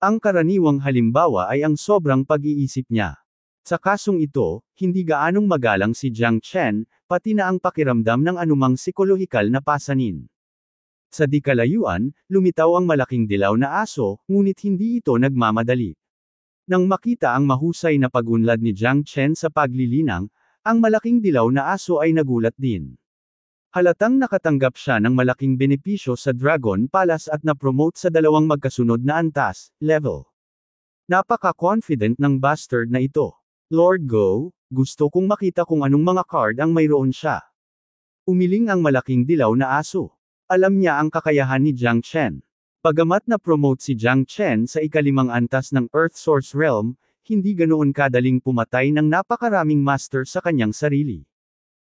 Ang karaniwang halimbawa ay ang sobrang pag-iisip niya. Sa kasong ito, hindi gaanong magalang si Jiang Chen, pati na ang pakiramdam ng anumang psikolohikal na pasanin. Sa dikalayuan, lumitaw ang malaking dilaw na aso, ngunit hindi ito nagmamadali. Nang makita ang mahusay na pagunlad ni Jiang Chen sa paglilinang, ang malaking dilaw na aso ay nagulat din. Halatang nakatanggap siya ng malaking benepisyo sa Dragon Palace at na-promote sa dalawang magkasunod na antas, level. Napaka-confident ng bastard na ito. Lord Go, gusto kong makita kung anong mga card ang mayroon siya. Umiling ang malaking dilaw na aso. Alam niya ang kakayahan ni Jiang Chen. Pagamat na-promote si Jiang Chen sa ikalimang antas ng Earth Source Realm, hindi ganoon kadaling pumatay ng napakaraming master sa kanyang sarili.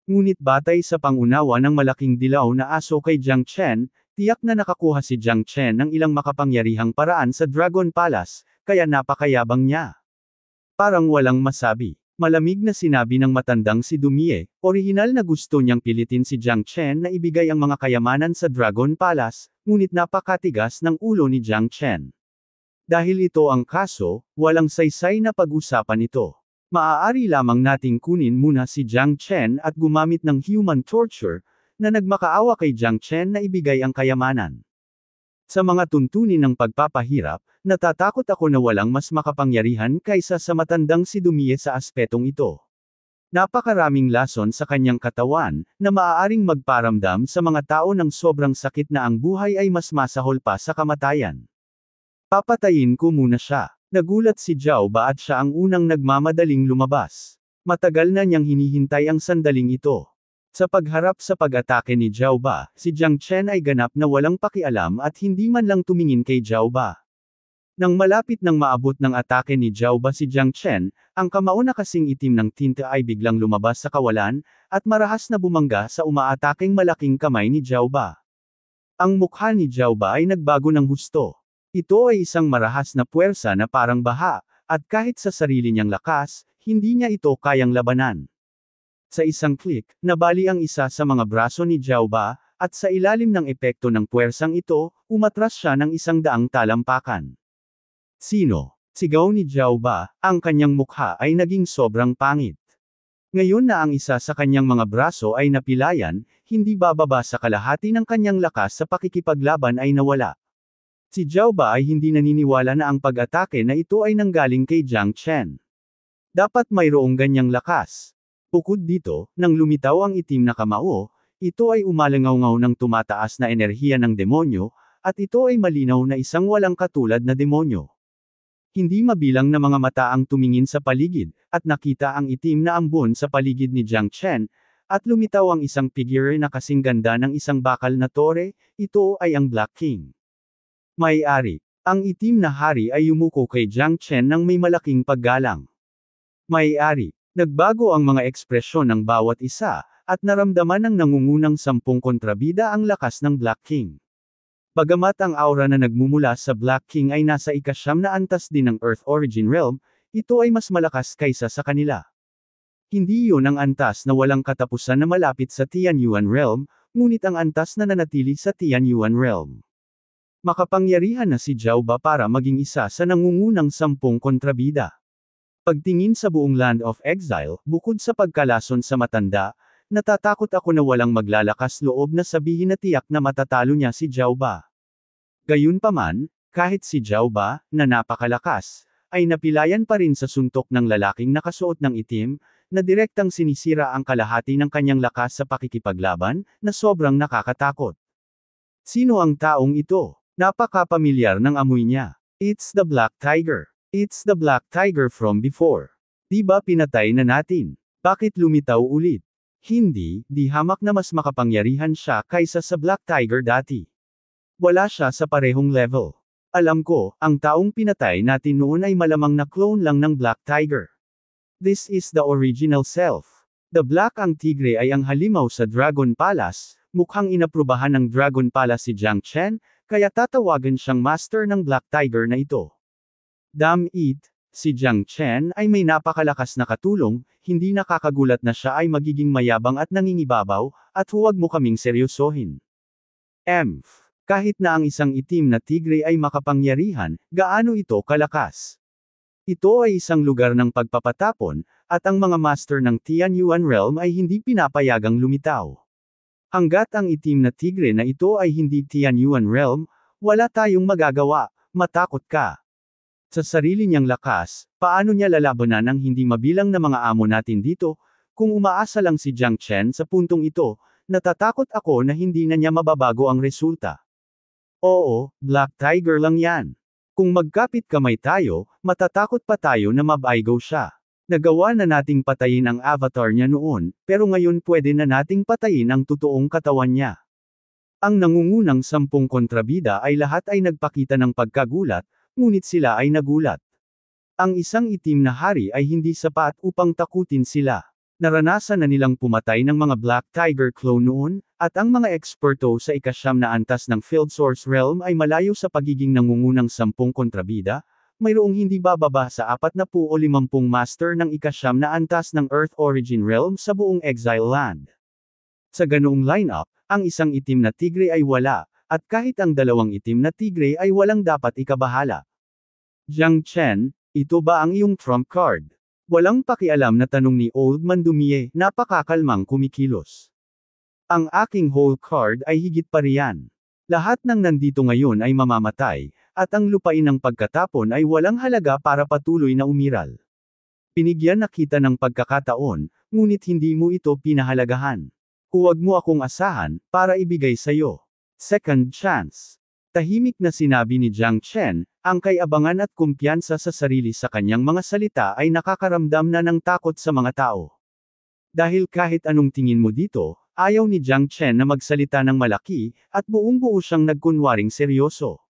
Ngunit batay sa pangunawa ng malaking dilaw na aso kay Jiang Chen, tiyak na nakakuha si Jiang Chen ng ilang makapangyarihang paraan sa Dragon Palace, kaya napakayabang niya. Parang walang masabi. Malamig na sinabi ng matandang si Dumie, orihinal na gusto niyang pilitin si Jiang Chen na ibigay ang mga kayamanan sa Dragon Palace, ngunit napakatigas ng ulo ni Jiang Chen. Dahil ito ang kaso, walang saysay na pag-usapan ito maaari lamang nating kunin muna si Jiang Chen at gumamit ng human torture, na nagmakaawa kay Jiang Chen na ibigay ang kayamanan. Sa mga tuntunin ng pagpapahirap, natatakot ako na walang mas makapangyarihan kaysa sa matandang si Dumie sa aspetong ito. Napakaraming lason sa kanyang katawan, na maaaring magparamdam sa mga tao ng sobrang sakit na ang buhay ay mas masahol pa sa kamatayan. Papatayin ko muna siya. Nagulat si Zhao at siya ang unang nagmamadaling lumabas. Matagal na niyang hinihintay ang sandaling ito. Sa pagharap sa pag-atake ni Zhao Ba, si Jiang Chen ay ganap na walang pakialam at hindi man lang tumingin kay Zhao Ba. Nang malapit nang maabot ng atake ni Zhao Ba si Jiang Chen, ang kamao na kasing itim ng tinta ay biglang lumabas sa kawalan, at marahas na bumangga sa umaatakeng malaking kamay ni Zhao Ba. Ang mukha ni Zhao Ba ay nagbago ng husto. Ito ay isang marahas na puwersa na parang baha, at kahit sa sarili niyang lakas, hindi niya ito kayang labanan. Sa isang klik, nabali ang isa sa mga braso ni Jauba, at sa ilalim ng epekto ng puwersang ito, umatras siya ng isang daang talampakan. Sino? Sigaw ni Jauba, ang kanyang mukha ay naging sobrang pangit. Ngayon na ang isa sa kanyang mga braso ay napilayan, hindi bababa sa kalahati ng kanyang lakas sa pakikipaglaban ay nawala. Si Zhao Ba ay hindi naniniwala na ang pag-atake na ito ay nanggaling kay Jiang Chen. Dapat mayroong ganyang lakas. Bukod dito, nang lumitaw ang itim na kamao, ito ay umalangaw ngaw ng tumataas na enerhiya ng demonyo, at ito ay malinaw na isang walang katulad na demonyo. Hindi mabilang na mga mata ang tumingin sa paligid, at nakita ang itim na ambon sa paligid ni Jiang Chen, at lumitaw ang isang figure na kasing ganda ng isang bakal na tore, ito ay ang Black King. May-ari. Ang itim na hari ay yumuko kay Jiang Chen ng may malaking paggalang. May-ari. Nagbago ang mga ekspresyon ng bawat isa, at naramdaman ng nangungunang sampung kontrabida ang lakas ng Black King. Bagamat ang aura na nagmumula sa Black King ay nasa ikasyam na antas din ng Earth Origin Realm, ito ay mas malakas kaysa sa kanila. Hindi yon ang antas na walang katapusan na malapit sa Tianyuan Realm, ngunit ang antas na nanatili sa Tianyuan Realm. Makapangyarihan na si Jauba para maging isa sa nangungunang sampung kontrabida. Pagtingin sa buong Land of Exile, bukod sa pagkalason sa matanda, natatakot ako na walang maglalakas loob na sabihin na tiyak na matatalo niya si Jauba. Gayunpaman, kahit si Jauba, na napakalakas, ay napilayan pa rin sa suntok ng lalaking nakasuot ng itim, na direktang sinisira ang kalahati ng kanyang lakas sa pakikipaglaban, na sobrang nakakatakot. Sino ang taong ito? Napakapamilyar ng amoy niya. It's the black tiger. It's the black tiger from before. Di ba pinatay na natin? Bakit lumitaw ulit? Hindi, di hamak na mas makapangyarihan siya kaysa sa black tiger dati. Wala siya sa parehong level. Alam ko, ang taong pinatay natin noon ay malamang na clone lang ng black tiger. This is the original self. The black ang tigre ay ang halimaw sa Dragon Palace, mukhang inaprubahan ng Dragon Palace si Jiang Chen, kaya tatawagan siyang master ng Black Tiger na ito. Dam It, si Jiang Chen ay may napakalakas na katulong, hindi nakakagulat na siya ay magiging mayabang at nangingibabaw, at huwag mo kaming seryosohin. Emph. Kahit na ang isang itim na tigre ay makapangyarihan, gaano ito kalakas? Ito ay isang lugar ng pagpapatapon, at ang mga master ng Tian Yuan Realm ay hindi pinapayagang lumitaw. Hanggat ang itim na tigre na ito ay hindi Tianyuan realm, wala tayong magagawa, matakot ka. Sa sarili niyang lakas, paano niya lalabanan ang hindi mabilang na mga amo natin dito, kung umaasa lang si Jiang Chen sa puntong ito, natatakot ako na hindi na niya mababago ang resulta. Oo, Black Tiger lang yan. Kung magkapit kamay tayo, matatakot pa tayo na mabaygo siya. Nagawa na nating patayin ang avatar niya noon, pero ngayon pwede na nating patayin ang totoong katawan niya. Ang nangungunang sampung kontrabida ay lahat ay nagpakita ng pagkagulat, ngunit sila ay nagulat. Ang isang itim na hari ay hindi sapat upang takutin sila. Naranasan na nilang pumatay ng mga Black Tiger clone noon, at ang mga eksperto sa ikasyam na antas ng Field Source Realm ay malayo sa pagiging nangungunang sampung kontrabida, mayroong hindi bababa sa 45 master ng ikasyam na antas ng Earth Origin Realm sa buong Exile Land. Sa ganoong lineup, ang isang itim na tigre ay wala, at kahit ang dalawang itim na tigre ay walang dapat ikabahala. Jiang Chen, ito ba ang iyong trump card? Walang pakialam na tanong ni Old Man Dumie, napakakalmang kumikilos. Ang aking whole card ay higit pa riyan. Lahat ng nandito ngayon ay mamamatay, at ang lupain ng pagkatapon ay walang halaga para patuloy na umiral. Pinigyan na kita ng pagkakataon, ngunit hindi mo ito pinahalagahan. Huwag mo akong asahan, para ibigay sa'yo. Second chance. Tahimik na sinabi ni Jiang Chen, ang kayabangan at kumpiyansa sa sarili sa kanyang mga salita ay nakakaramdam na ng takot sa mga tao. Dahil kahit anong tingin mo dito, ayaw ni Jiang Chen na magsalita ng malaki, at buong buo siyang nagkunwaring seryoso.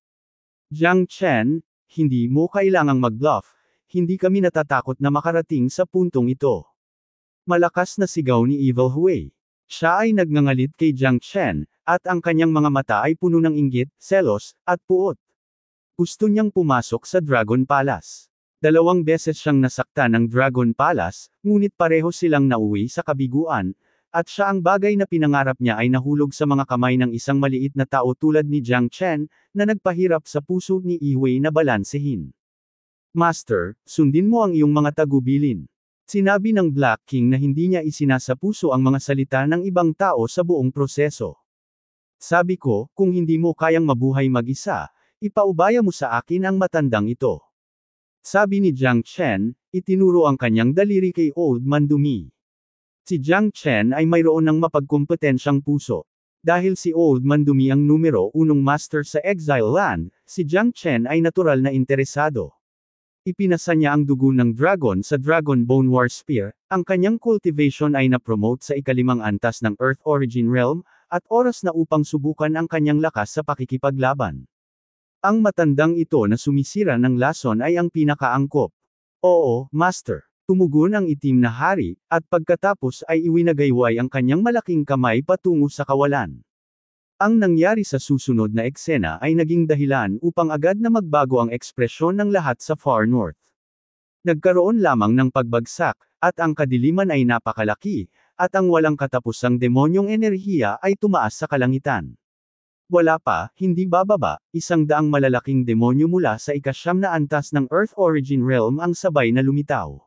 Jiang Chen, hindi mo kailangang mag-bluff, hindi kami natatakot na makarating sa puntong ito. Malakas na sigaw ni Evil Hui. Siya ay nagngangalit kay Jiang Chen, at ang kanyang mga mata ay puno ng inggit, selos, at puot. Gusto niyang pumasok sa Dragon Palace. Dalawang beses siyang nasaktan ng Dragon Palace, ngunit pareho silang nauwi sa kabiguan, at siya ang bagay na pinangarap niya ay nahulog sa mga kamay ng isang maliit na tao tulad ni Jiang Chen, na nagpahirap sa puso ni Iwei na balansehin. Master, sundin mo ang iyong mga tagubilin. Sinabi ng Black King na hindi niya isinasapuso ang mga salita ng ibang tao sa buong proseso. Sabi ko, kung hindi mo kayang mabuhay mag-isa, ipaubaya mo sa akin ang matandang ito. Sabi ni Jiang Chen, itinuro ang kanyang daliri kay Old Man Dumi. Si Jiang Chen ay mayroon ng mapagkumpetensyang puso. Dahil si Old Man Dumi ang numero unong master sa Exile Land, si Jiang Chen ay natural na interesado. Ipinasa niya ang dugo ng dragon sa Dragon Bone War Spear, ang kanyang cultivation ay napromote sa ikalimang antas ng Earth Origin Realm, at oras na upang subukan ang kanyang lakas sa pakikipaglaban. Ang matandang ito na sumisira ng lason ay ang pinakaangkop. Oo, Master. Tumugon ang itim na hari, at pagkatapos ay iwinagayway ang kanyang malaking kamay patungo sa kawalan. Ang nangyari sa susunod na eksena ay naging dahilan upang agad na magbago ang ekspresyon ng lahat sa Far North. Nagkaroon lamang ng pagbagsak, at ang kadiliman ay napakalaki, at ang walang katapusang demonyong enerhiya ay tumaas sa kalangitan. Wala pa, hindi bababa, isang daang malalaking demonyo mula sa ikasyam na antas ng Earth Origin Realm ang sabay na lumitaw.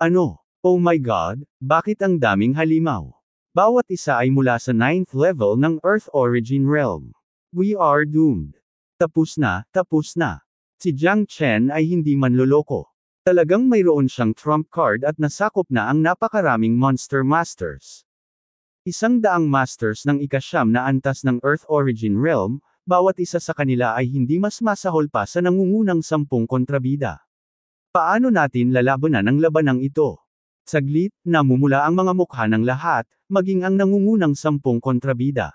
Ano? Oh my god, bakit ang daming halimaw? Bawat isa ay mula sa 9th level ng Earth Origin Realm. We are doomed. Tapos na, tapos na. Si Jiang Chen ay hindi manloloko. Talagang mayroon siyang trump card at nasakop na ang napakaraming Monster Masters. Isang daang masters ng ikasyam na antas ng Earth Origin Realm, bawat isa sa kanila ay hindi mas masahol pa sa nangungunang sampung kontrabida. Paano natin lalabanan ang labanang ito? Saglit, namumula ang mga mukha ng lahat, maging ang nangungunang sampung kontrabida.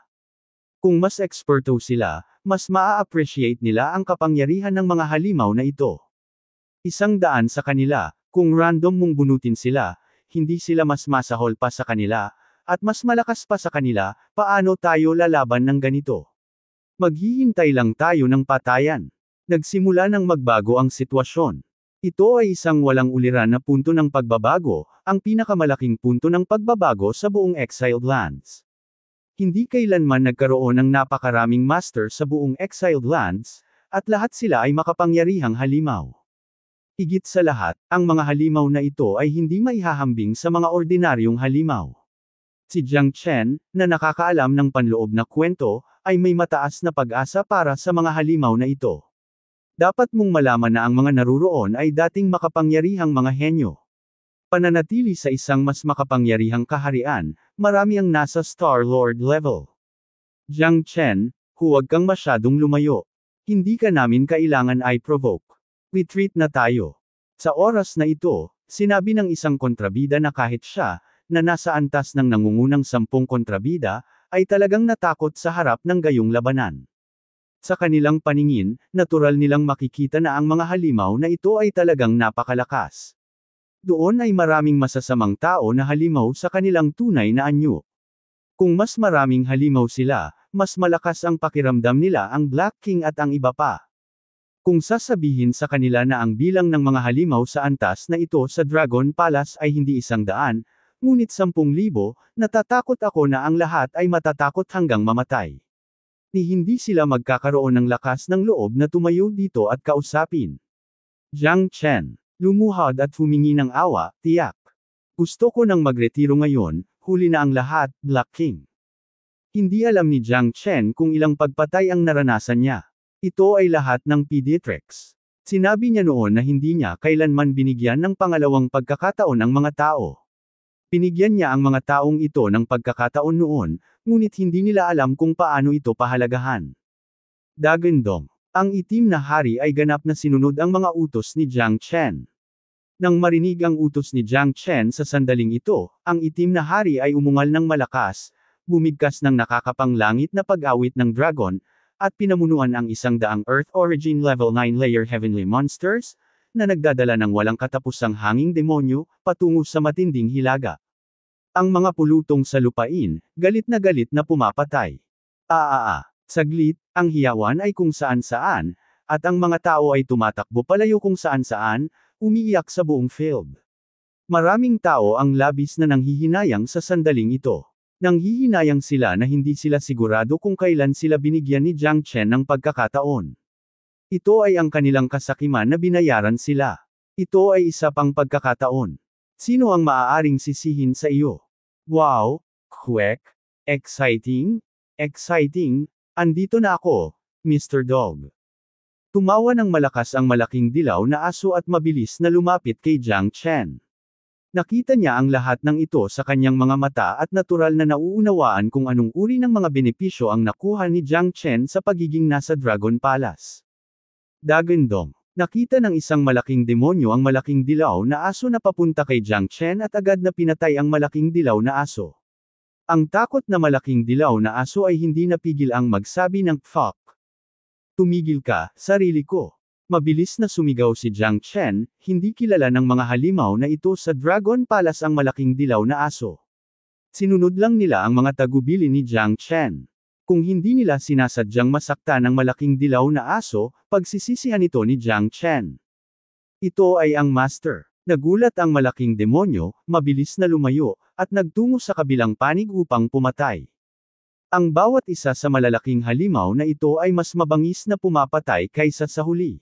Kung mas eksperto sila, mas maa-appreciate nila ang kapangyarihan ng mga halimaw na ito. Isang daan sa kanila, kung random mong bunutin sila, hindi sila mas masahol pa sa kanila, at mas malakas pa sa kanila, paano tayo lalaban ng ganito? Maghihintay lang tayo ng patayan. Nagsimula ng magbago ang sitwasyon. Ito ay isang walang uliran na punto ng pagbabago, ang pinakamalaking punto ng pagbabago sa buong Exiled Lands. Hindi kailanman nagkaroon ng napakaraming master sa buong Exiled Lands, at lahat sila ay makapangyarihang halimaw. Higit sa lahat, ang mga halimaw na ito ay hindi maihahambing sa mga ordinaryong halimaw. Si Jiang Chen, na nakakaalam ng panloob na kwento, ay may mataas na pag-asa para sa mga halimaw na ito. Dapat mong malaman na ang mga naruroon ay dating makapangyarihang mga henyo. Pananatili sa isang mas makapangyarihang kaharian, marami ang nasa Star Lord level. Jiang Chen, huwag kang masyadong lumayo. Hindi ka namin kailangan ay provoke. Retreat na tayo. Sa oras na ito, sinabi ng isang kontrabida na kahit siya, na nasa antas ng nangungunang sampung kontrabida, ay talagang natakot sa harap ng gayong labanan. Sa kanilang paningin, natural nilang makikita na ang mga halimaw na ito ay talagang napakalakas. Doon ay maraming masasamang tao na halimaw sa kanilang tunay na anyo. Kung mas maraming halimaw sila, mas malakas ang pakiramdam nila ang Black King at ang iba pa. Kung sasabihin sa kanila na ang bilang ng mga halimaw sa antas na ito sa Dragon Palace ay hindi isang daan, ngunit sampung libo, natatakot ako na ang lahat ay matatakot hanggang mamatay ni hindi sila magkakaroon ng lakas ng loob na tumayo dito at kausapin. Jiang Chen, lumuhod at humingi ng awa, tiyak. Gusto ko nang magretiro ngayon, huli na ang lahat, Black King. Hindi alam ni Jiang Chen kung ilang pagpatay ang naranasan niya. Ito ay lahat ng pediatrics. Sinabi niya noon na hindi niya kailanman binigyan ng pangalawang pagkakataon ang mga tao. Pinigyan niya ang mga taong ito ng pagkakataon noon, Ngunit hindi nila alam kung paano ito pahalagahan. Dagandong, ang itim na hari ay ganap na sinunod ang mga utos ni Jiang Chen. Nang marinig ang utos ni Jiang Chen sa sandaling ito, ang itim na hari ay umungal ng malakas, bumigkas ng nakakapanglangit na pag-awit ng dragon, at pinamunuan ang isang daang Earth Origin Level 9 Layer Heavenly Monsters, na nagdadala ng walang katapusang hanging demonyo, patungo sa matinding hilaga. Ang mga pulutong sa lupain, galit na galit na pumapatay. Aa, saglit, ang hiyawan ay kung saan-saan, at ang mga tao ay tumatakbo palayo kung saan-saan, umiiyak sa buong field. Maraming tao ang labis na nanghihinayang sa sandaling ito. Nanghihinayang sila na hindi sila sigurado kung kailan sila binigyan ni Jiang Chen ng pagkakataon. Ito ay ang kanilang kasakiman na binayaran sila. Ito ay isa pang pagkakataon. Sino ang maaaring sisihin sa iyo? Wow, quick, exciting, exciting, andito na ako, Mr. Dog. Tumawa ng malakas ang malaking dilaw na aso at mabilis na lumapit kay Jiang Chen. Nakita niya ang lahat ng ito sa kanyang mga mata at natural na nauunawaan kung anong uri ng mga benepisyo ang nakuha ni Jiang Chen sa pagiging nasa Dragon Palace. Dagundong. Nakita ng isang malaking demonyo ang malaking dilaw na aso na papunta kay Jiang Chen at agad na pinatay ang malaking dilaw na aso. Ang takot na malaking dilaw na aso ay hindi napigil ang magsabi ng fuck. Tumigil ka, sarili ko. Mabilis na sumigaw si Jiang Chen, hindi kilala ng mga halimaw na ito sa Dragon Palace ang malaking dilaw na aso. Sinunod lang nila ang mga tagubili ni Jiang Chen kung hindi nila sinasadyang masakta ng malaking dilaw na aso, pagsisisihan ito ni Jiang Chen. Ito ay ang master. Nagulat ang malaking demonyo, mabilis na lumayo, at nagtungo sa kabilang panig upang pumatay. Ang bawat isa sa malalaking halimaw na ito ay mas mabangis na pumapatay kaysa sa huli.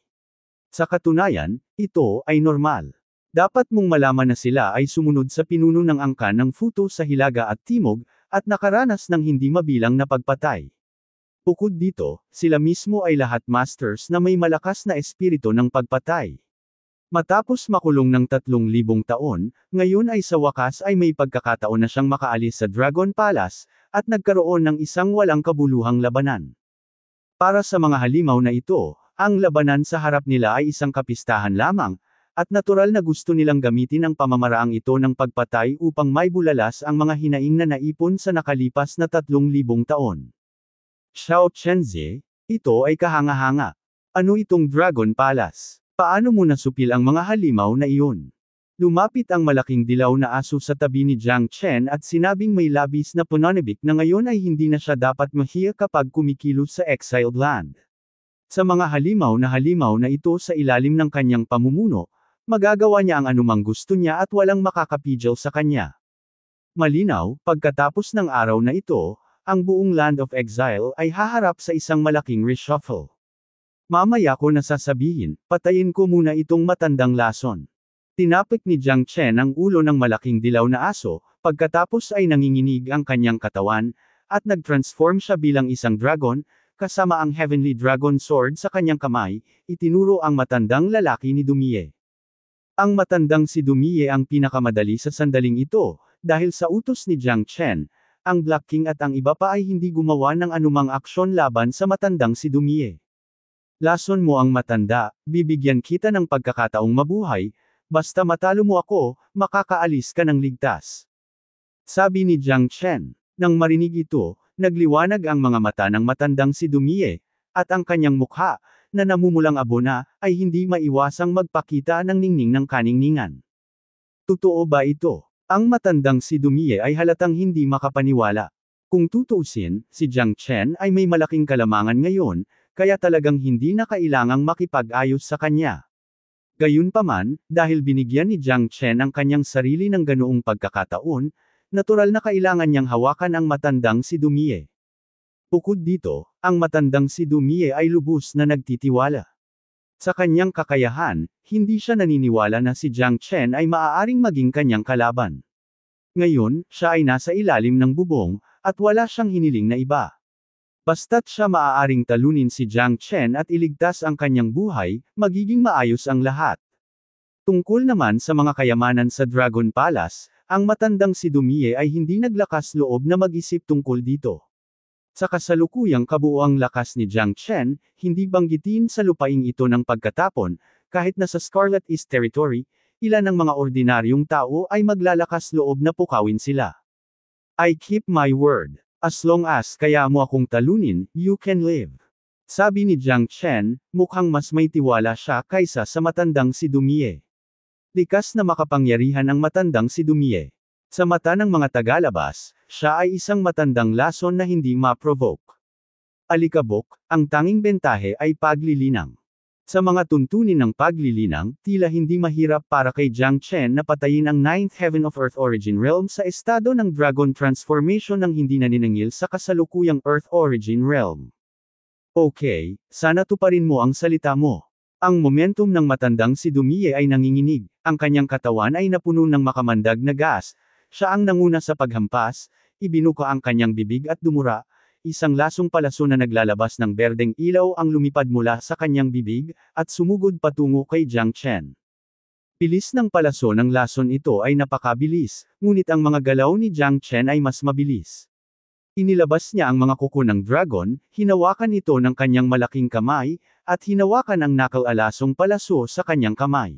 Sa katunayan, ito ay normal. Dapat mong malaman na sila ay sumunod sa pinuno ng angkan ng futo sa hilaga at timog, at nakaranas ng hindi mabilang na pagpatay. Bukod dito, sila mismo ay lahat masters na may malakas na espiritu ng pagpatay. Matapos makulong ng 3,000 taon, ngayon ay sa wakas ay may pagkakataon na siyang makaalis sa Dragon Palace, at nagkaroon ng isang walang kabuluhang labanan. Para sa mga halimaw na ito, ang labanan sa harap nila ay isang kapistahan lamang, at natural na gusto nilang gamitin ang pamamaraang ito ng pagpatay upang may bulalas ang mga hinaing na naipon sa nakalipas na 3,000 taon. Xiao Chenze, ito ay kahanga-hanga. Ano itong Dragon Palace? Paano mo nasupil ang mga halimaw na iyon? Lumapit ang malaking dilaw na aso sa tabi ni Jiang Chen at sinabing may labis na pananabik na ngayon ay hindi na siya dapat mahiya kapag kumikilos sa exiled land. Sa mga halimaw na halimaw na ito sa ilalim ng kanyang pamumuno, Magagawa niya ang anumang gusto niya at walang makakapigil sa kanya. Malinaw, pagkatapos ng araw na ito, ang buong Land of Exile ay haharap sa isang malaking reshuffle. Mamaya ko nasasabihin, patayin ko muna itong matandang lason. Tinapik ni Jiang Chen ang ulo ng malaking dilaw na aso, pagkatapos ay nanginginig ang kanyang katawan, at nag-transform siya bilang isang dragon, kasama ang Heavenly Dragon Sword sa kanyang kamay, itinuro ang matandang lalaki ni Dumie. Ang matandang si Dumiye ang pinakamadali sa sandaling ito, dahil sa utos ni Jiang Chen, ang Black King at ang iba pa ay hindi gumawa ng anumang aksyon laban sa matandang si Dumiye. Lason mo ang matanda, bibigyan kita ng pagkakataong mabuhay, basta matalo mo ako, makakaalis ka ng ligtas. Sabi ni Jiang Chen. Nang marinig ito, nagliwanag ang mga mata ng matandang si Dumiye, at ang kanyang mukha, na namumulang abo na, ay hindi maiwasang magpakita ng ningning ng kaningningan. Totoo ba ito? Ang matandang si Dumie ay halatang hindi makapaniwala. Kung tutuusin, si Jiang Chen ay may malaking kalamangan ngayon, kaya talagang hindi na kailangang makipag-ayos sa kanya. Gayunpaman, dahil binigyan ni Jiang Chen ang kanyang sarili ng ganoong pagkakataon, natural na kailangan niyang hawakan ang matandang si Dumie. Bukod dito, ang matandang si Dumie ay lubos na nagtitiwala. Sa kanyang kakayahan, hindi siya naniniwala na si Jiang Chen ay maaaring maging kanyang kalaban. Ngayon, siya ay nasa ilalim ng bubong, at wala siyang hiniling na iba. Basta't siya maaaring talunin si Jiang Chen at iligtas ang kanyang buhay, magiging maayos ang lahat. Tungkol naman sa mga kayamanan sa Dragon Palace, ang matandang si Dumie ay hindi naglakas loob na mag-isip tungkol dito. Sa kasalukuyang kabuoang lakas ni Jiang Chen, hindi banggitin sa lupaing ito ng pagkatapon, kahit na sa Scarlet East Territory, ilan ng mga ordinaryong tao ay maglalakas loob na pukawin sila. I keep my word. As long as kaya mo akong talunin, you can live. Sabi ni Jiang Chen, mukhang mas may tiwala siya kaysa sa matandang si Dumie. Likas na makapangyarihan ang matandang si Dumie. Sa mata ng mga tagalabas, siya ay isang matandang lason na hindi ma-provoke. Alikabok, ang tanging bentahe ay paglilinang. Sa mga tuntunin ng paglilinang, tila hindi mahirap para kay Jiang Chen na patayin ang Ninth Heaven of Earth Origin Realm sa estado ng Dragon Transformation ng hindi naniningil sa kasalukuyang Earth Origin Realm. Okay, sana tuparin mo ang salita mo. Ang momentum ng matandang si Dumie ay nanginginig, ang kanyang katawan ay napuno ng makamandag na gas, siya ang nanguna sa paghampas, ibinuko ang kanyang bibig at dumura, isang lasong palaso na naglalabas ng berdeng ilaw ang lumipad mula sa kanyang bibig, at sumugod patungo kay Jiang Chen. Bilis ng palaso ng lason ito ay napakabilis, ngunit ang mga galaw ni Jiang Chen ay mas mabilis. Inilabas niya ang mga kuko ng dragon, hinawakan ito ng kanyang malaking kamay, at hinawakan ang nakalalasong palaso sa kanyang kamay.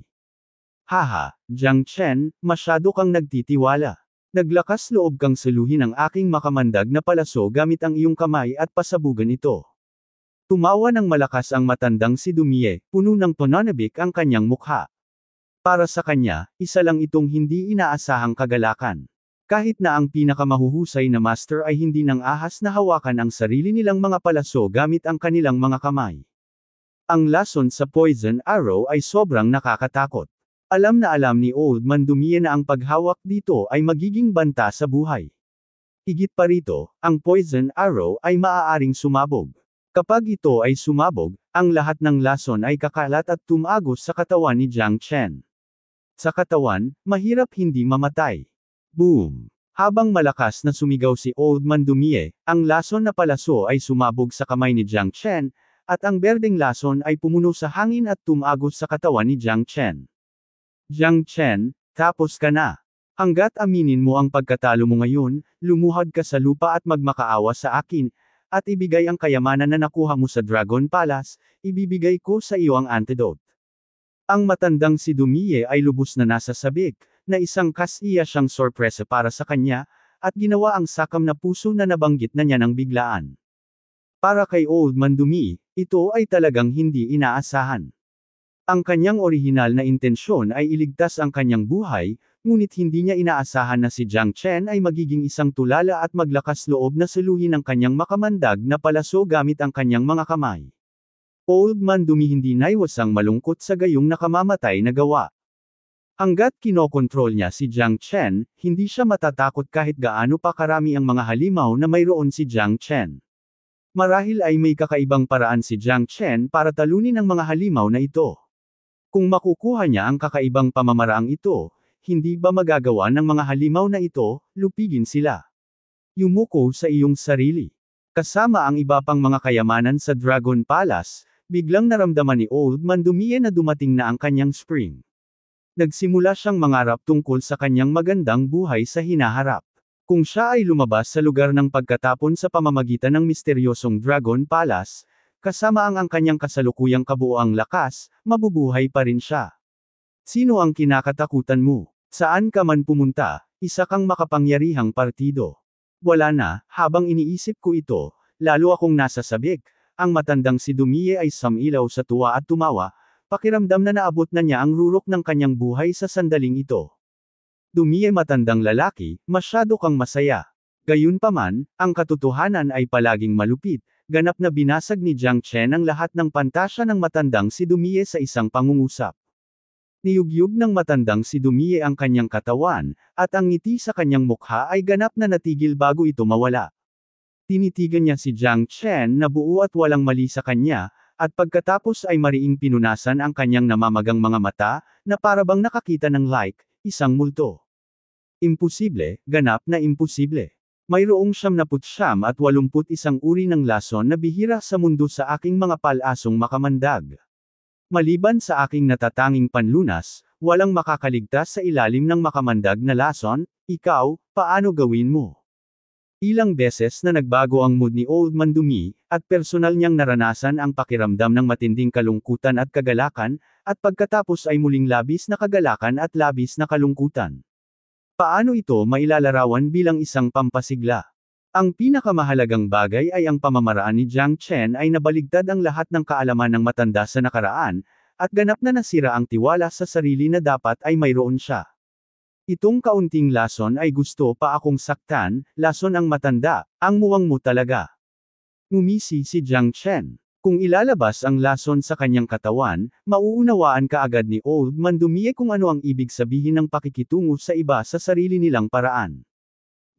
Haha, Jiang Chen, masyado kang nagtitiwala. Naglakas loob kang saluhin ang aking makamandag na palaso gamit ang iyong kamay at pasabugan ito. Tumawa ng malakas ang matandang si Dumie, puno ng pananabik ang kanyang mukha. Para sa kanya, isa lang itong hindi inaasahang kagalakan. Kahit na ang pinakamahuhusay na master ay hindi nang ahas na hawakan ang sarili nilang mga palaso gamit ang kanilang mga kamay. Ang lason sa poison arrow ay sobrang nakakatakot. Alam na alam ni Oldman Dumia na ang paghawak dito ay magiging banta sa buhay. Higit pa rito, ang poison arrow ay maaaring sumabog. Kapag ito ay sumabog, ang lahat ng lason ay kakalat at tumagos sa katawan ni Jiang Chen. Sa katawan, mahirap hindi mamatay. Boom! Habang malakas na sumigaw si Old Man Dumie, ang lason na palaso ay sumabog sa kamay ni Jiang Chen, at ang berdeng lason ay pumuno sa hangin at tumagos sa katawan ni Jiang Chen. Jiang Chen, tapos ka na. Hanggat aminin mo ang pagkatalo mo ngayon, lumuhad ka sa lupa at magmakaawa sa akin, at ibigay ang kayamanan na nakuha mo sa Dragon Palace, ibibigay ko sa iyo ang antidote. Ang matandang si Dumie ay lubos na nasa sabik, na isang kasiya siyang sorpresa para sa kanya, at ginawa ang sakam na puso na nabanggit na niya ng biglaan. Para kay Old Man Dumi, ito ay talagang hindi inaasahan. Ang kanyang orihinal na intensyon ay iligtas ang kanyang buhay, ngunit hindi niya inaasahan na si Jiang Chen ay magiging isang tulala at maglakas loob na saluhin ang kanyang makamandag na palaso gamit ang kanyang mga kamay. Old man dumi hindi naiwasang malungkot sa gayong nakamamatay na gawa. Hanggat kinokontrol niya si Jiang Chen, hindi siya matatakot kahit gaano pa karami ang mga halimaw na mayroon si Jiang Chen. Marahil ay may kakaibang paraan si Jiang Chen para talunin ang mga halimaw na ito. Kung makukuha niya ang kakaibang pamamaraang ito, hindi ba magagawa ng mga halimaw na ito, lupigin sila? Yumuko sa iyong sarili. Kasama ang iba pang mga kayamanan sa Dragon Palace, biglang naramdaman ni Old Man Dumie na dumating na ang kanyang spring. Nagsimula siyang mangarap tungkol sa kanyang magandang buhay sa hinaharap. Kung siya ay lumabas sa lugar ng pagkatapon sa pamamagitan ng misteryosong Dragon Palace, kasama ang ang kanyang kasalukuyang kabuoang lakas, mabubuhay pa rin siya. Sino ang kinakatakutan mo? Saan ka man pumunta, isa kang makapangyarihang partido. Wala na, habang iniisip ko ito, lalo akong nasa sabik, ang matandang si Dumie ay samilaw sa tuwa at tumawa, pakiramdam na naabot na niya ang rurok ng kanyang buhay sa sandaling ito. Dumie matandang lalaki, masyado kang masaya. Gayunpaman, ang katotohanan ay palaging malupit, ganap na binasag ni Jiang Chen ang lahat ng pantasya ng matandang si Dumie sa isang pangungusap. Niyugyug ng matandang si Dumie ang kanyang katawan, at ang ngiti sa kanyang mukha ay ganap na natigil bago ito mawala. Tinitigan niya si Jiang Chen na buo at walang mali sa kanya, at pagkatapos ay mariing pinunasan ang kanyang namamagang mga mata, na parabang nakakita ng like, isang multo. Imposible, ganap na imposible. Mayroong siyam na siyamnaputsyam at walumput isang uri ng lason na bihira sa mundo sa aking mga palasong makamandag. Maliban sa aking natatanging panlunas, walang makakaligtas sa ilalim ng makamandag na lason, ikaw, paano gawin mo? Ilang beses na nagbago ang mood ni Old Mandumi, at personal niyang naranasan ang pakiramdam ng matinding kalungkutan at kagalakan, at pagkatapos ay muling labis na kagalakan at labis na kalungkutan. Paano ito mailalarawan bilang isang pampasigla? Ang pinakamahalagang bagay ay ang pamamaraan ni Jiang Chen ay nabaligtad ang lahat ng kaalaman ng matanda sa nakaraan, at ganap na nasira ang tiwala sa sarili na dapat ay mayroon siya. Itong kaunting lason ay gusto pa akong saktan, lason ang matanda, ang muwang mo talaga. Umisi si Jiang Chen. Kung ilalabas ang lason sa kanyang katawan, mauunawaan ka agad ni Old Man Dumie kung ano ang ibig sabihin ng pakikitungo sa iba sa sarili nilang paraan.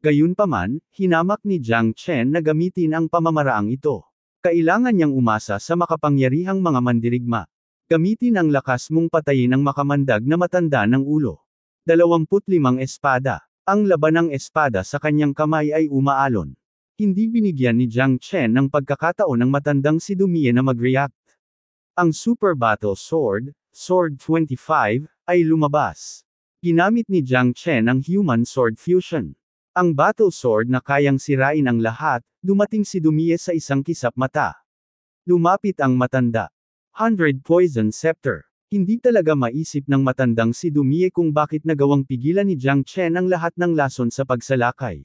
Gayunpaman, hinamak ni Jiang Chen na gamitin ang pamamaraang ito. Kailangan niyang umasa sa makapangyarihang mga mandirigma. Gamitin ang lakas mong patayin ang makamandag na matanda ng ulo. 25 Espada Ang laban ng espada sa kanyang kamay ay umaalon. Hindi binigyan ni Jiang Chen ng pagkakataon ng matandang si Dumie na mag-react. Ang Super Battle Sword, Sword 25, ay lumabas. Ginamit ni Jiang Chen ang Human Sword Fusion. Ang Battle Sword na kayang sirain ang lahat, dumating si Dumie sa isang kisap mata. Lumapit ang matanda. Hundred Poison Scepter. Hindi talaga maisip ng matandang si Dumie kung bakit nagawang pigilan ni Jiang Chen ang lahat ng lason sa pagsalakay.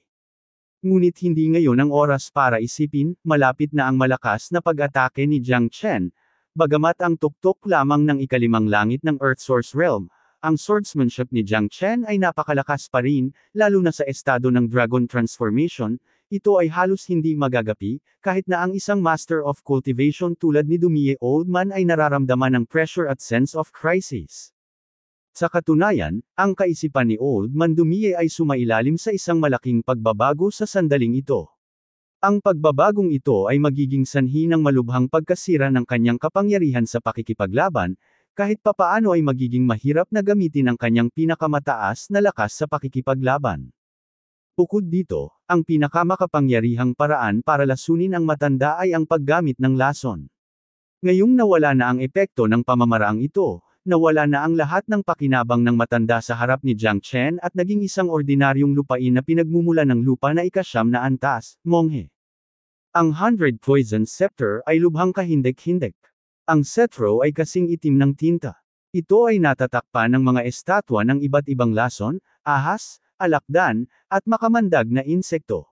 Ngunit hindi ngayon ang oras para isipin, malapit na ang malakas na pag-atake ni Jiang Chen. Bagamat ang tuktok lamang ng ikalimang langit ng Earth Source Realm, ang swordsmanship ni Jiang Chen ay napakalakas pa rin, lalo na sa estado ng Dragon Transformation, ito ay halos hindi magagapi, kahit na ang isang Master of Cultivation tulad ni Dumie Oldman ay nararamdaman ng pressure at sense of crisis. Sa katunayan, ang kaisipan ni Old Man Dumie ay sumailalim sa isang malaking pagbabago sa sandaling ito. Ang pagbabagong ito ay magiging sanhi ng malubhang pagkasira ng kanyang kapangyarihan sa pakikipaglaban, kahit papaano ay magiging mahirap na gamitin ang kanyang pinakamataas na lakas sa pakikipaglaban. Bukod dito, ang pinakamakapangyarihang paraan para lasunin ang matanda ay ang paggamit ng lason. Ngayong nawala na ang epekto ng pamamaraang ito, nawala na ang lahat ng pakinabang ng matanda sa harap ni Jiang Chen at naging isang ordinaryong lupain na pinagmumula ng lupa na ikasyam na antas, Monghe. Ang Hundred Poison Scepter ay lubhang kahindik-hindik. Ang setro ay kasing itim ng tinta. Ito ay natatakpan ng mga estatwa ng iba't ibang lason, ahas, alakdan, at makamandag na insekto.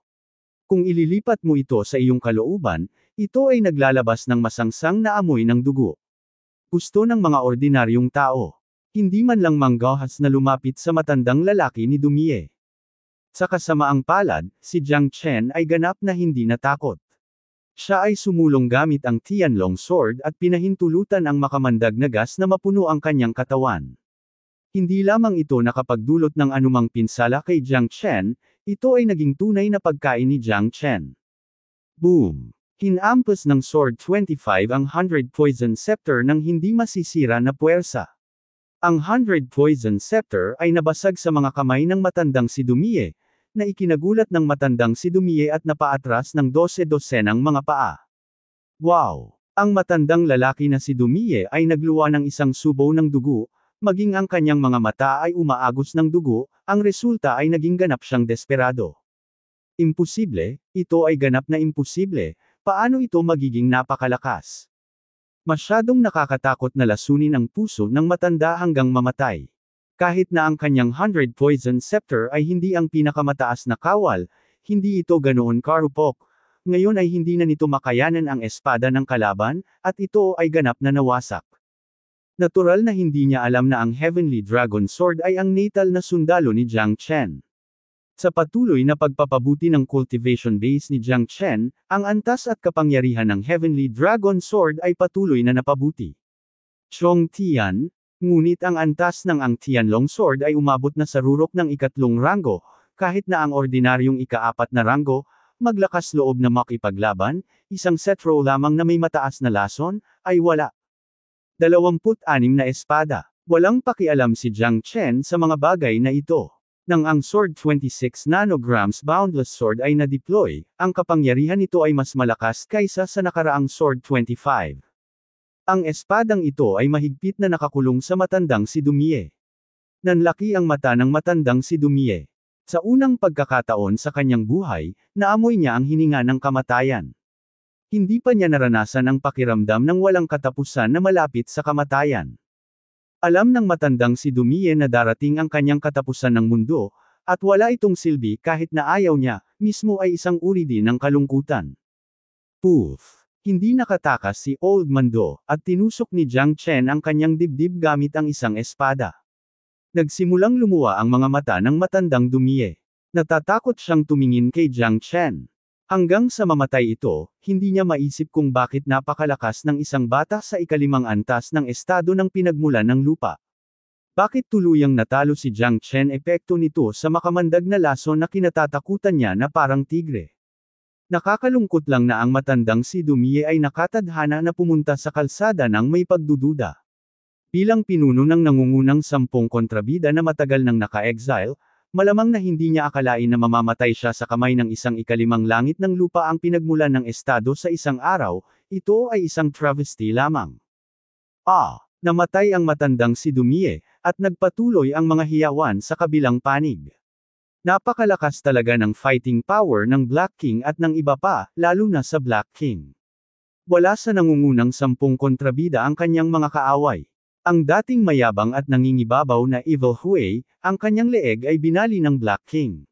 Kung ililipat mo ito sa iyong kalooban, ito ay naglalabas ng masangsang na amoy ng dugo. Gusto ng mga ordinaryong tao. Hindi man lang manggahas na lumapit sa matandang lalaki ni Dumie. Sa kasamaang palad, si Jiang Chen ay ganap na hindi natakot. Siya ay sumulong gamit ang Tianlong Sword at pinahintulutan ang makamandag na gas na mapuno ang kanyang katawan. Hindi lamang ito nakapagdulot ng anumang pinsala kay Jiang Chen, ito ay naging tunay na pagkain ni Jiang Chen. Boom! Hinampas ng Sword 25 ang 100 Poison Scepter ng hindi masisira na puwersa. Ang 100 Poison Scepter ay nabasag sa mga kamay ng matandang si Dumie, na ikinagulat ng matandang si Dumie at napaatras ng 12-dosenang mga paa. Wow! Ang matandang lalaki na si Dumie ay nagluwa ng isang subo ng dugo, maging ang kanyang mga mata ay umaagos ng dugo, ang resulta ay naging ganap siyang desperado. Imposible, ito ay ganap na imposible, Paano ito magiging napakalakas? Masyadong nakakatakot na lasunin ang puso ng matanda hanggang mamatay. Kahit na ang kanyang 100 poison scepter ay hindi ang pinakamataas na kawal, hindi ito ganoon karupok. Ngayon ay hindi na nito makayanan ang espada ng kalaban, at ito ay ganap na nawasak. Natural na hindi niya alam na ang Heavenly Dragon Sword ay ang natal na sundalo ni Jiang Chen. Sa patuloy na pagpapabuti ng cultivation base ni Jiang Chen, ang antas at kapangyarihan ng Heavenly Dragon Sword ay patuloy na napabuti. Chong Tian, ngunit ang antas ng ang Tianlong Sword ay umabot na sa rurok ng ikatlong ranggo, kahit na ang ordinaryong ikaapat na ranggo, maglakas loob na makipaglaban, isang setro lamang na may mataas na lason, ay wala. 26 na espada. Walang pakialam si Jiang Chen sa mga bagay na ito. Nang ang Sword 26 nanograms Boundless Sword ay na-deploy, ang kapangyarihan nito ay mas malakas kaysa sa nakaraang Sword 25. Ang espadang ito ay mahigpit na nakakulong sa matandang si Dumie. Nanlaki ang mata ng matandang si Dumie. Sa unang pagkakataon sa kanyang buhay, naamoy niya ang hininga ng kamatayan. Hindi pa niya naranasan ang pakiramdam ng walang katapusan na malapit sa kamatayan. Alam ng matandang si Dumie na darating ang kanyang katapusan ng mundo, at wala itong silbi kahit na ayaw niya, mismo ay isang uri din ng kalungkutan. Poof! Hindi nakatakas si Old Mando, at tinusok ni Jiang Chen ang kanyang dibdib gamit ang isang espada. Nagsimulang lumuwa ang mga mata ng matandang Dumie. Natatakot siyang tumingin kay Jiang Chen. Hanggang sa mamatay ito, hindi niya maisip kung bakit napakalakas ng isang bata sa ikalimang antas ng estado ng pinagmulan ng lupa. Bakit tuluyang natalo si Jiang Chen epekto nito sa makamandag na laso na kinatatakutan niya na parang tigre? Nakakalungkot lang na ang matandang si Dumie ay nakatadhana na pumunta sa kalsada ng may pagdududa. Bilang pinuno ng nangungunang sampung kontrabida na matagal nang naka-exile, Malamang na hindi niya akalain na mamamatay siya sa kamay ng isang ikalimang langit ng lupa ang pinagmulan ng estado sa isang araw, ito ay isang travesty lamang. Ah! Namatay ang matandang si Dumie, at nagpatuloy ang mga hiyawan sa kabilang panig. Napakalakas talaga ng fighting power ng Black King at ng iba pa, lalo na sa Black King. Wala sa nangungunang sampung kontrabida ang kanyang mga kaaway. Ang dating mayabang at nangingibabaw na Evil Huey, ang kanyang leeg ay binali ng Black King.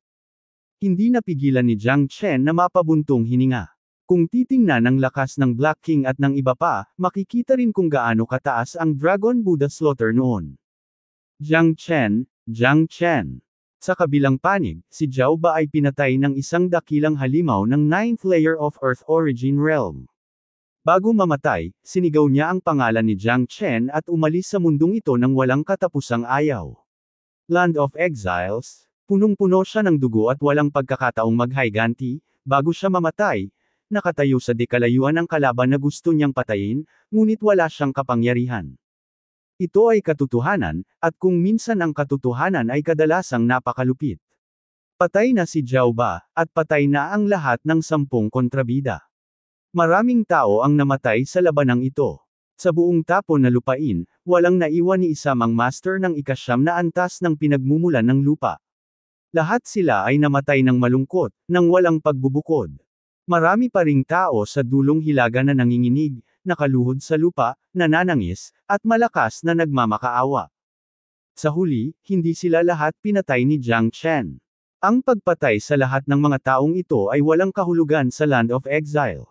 Hindi napigilan ni Jiang Chen na mapabuntong hininga. Kung titingnan ang lakas ng Black King at ng iba pa, makikita rin kung gaano kataas ang Dragon Buddha Slaughter noon. Jiang Chen, Jiang Chen. Sa kabilang panig, si Zhao ba ay pinatay ng isang dakilang halimaw ng Ninth layer of Earth Origin Realm. Bago mamatay, sinigaw niya ang pangalan ni Jiang Chen at umalis sa mundong ito ng walang katapusang ayaw. Land of Exiles, punong-puno siya ng dugo at walang pagkakataong maghayganti, bago siya mamatay, nakatayo sa dekalayuan ang kalaban na gusto niyang patayin, ngunit wala siyang kapangyarihan. Ito ay katotohanan, at kung minsan ang katotohanan ay kadalasang napakalupit. Patay na si Jiao Ba, at patay na ang lahat ng sampung kontrabida. Maraming tao ang namatay sa labanang ito. Sa buong tapo na lupain, walang naiwan ni isa mang master ng ikasyam na antas ng pinagmumulan ng lupa. Lahat sila ay namatay ng malungkot, nang walang pagbubukod. Marami pa ring tao sa dulong hilaga na nanginginig, nakaluhod sa lupa, nananangis, at malakas na nagmamakaawa. Sa huli, hindi sila lahat pinatay ni Jiang Chen. Ang pagpatay sa lahat ng mga taong ito ay walang kahulugan sa Land of Exile.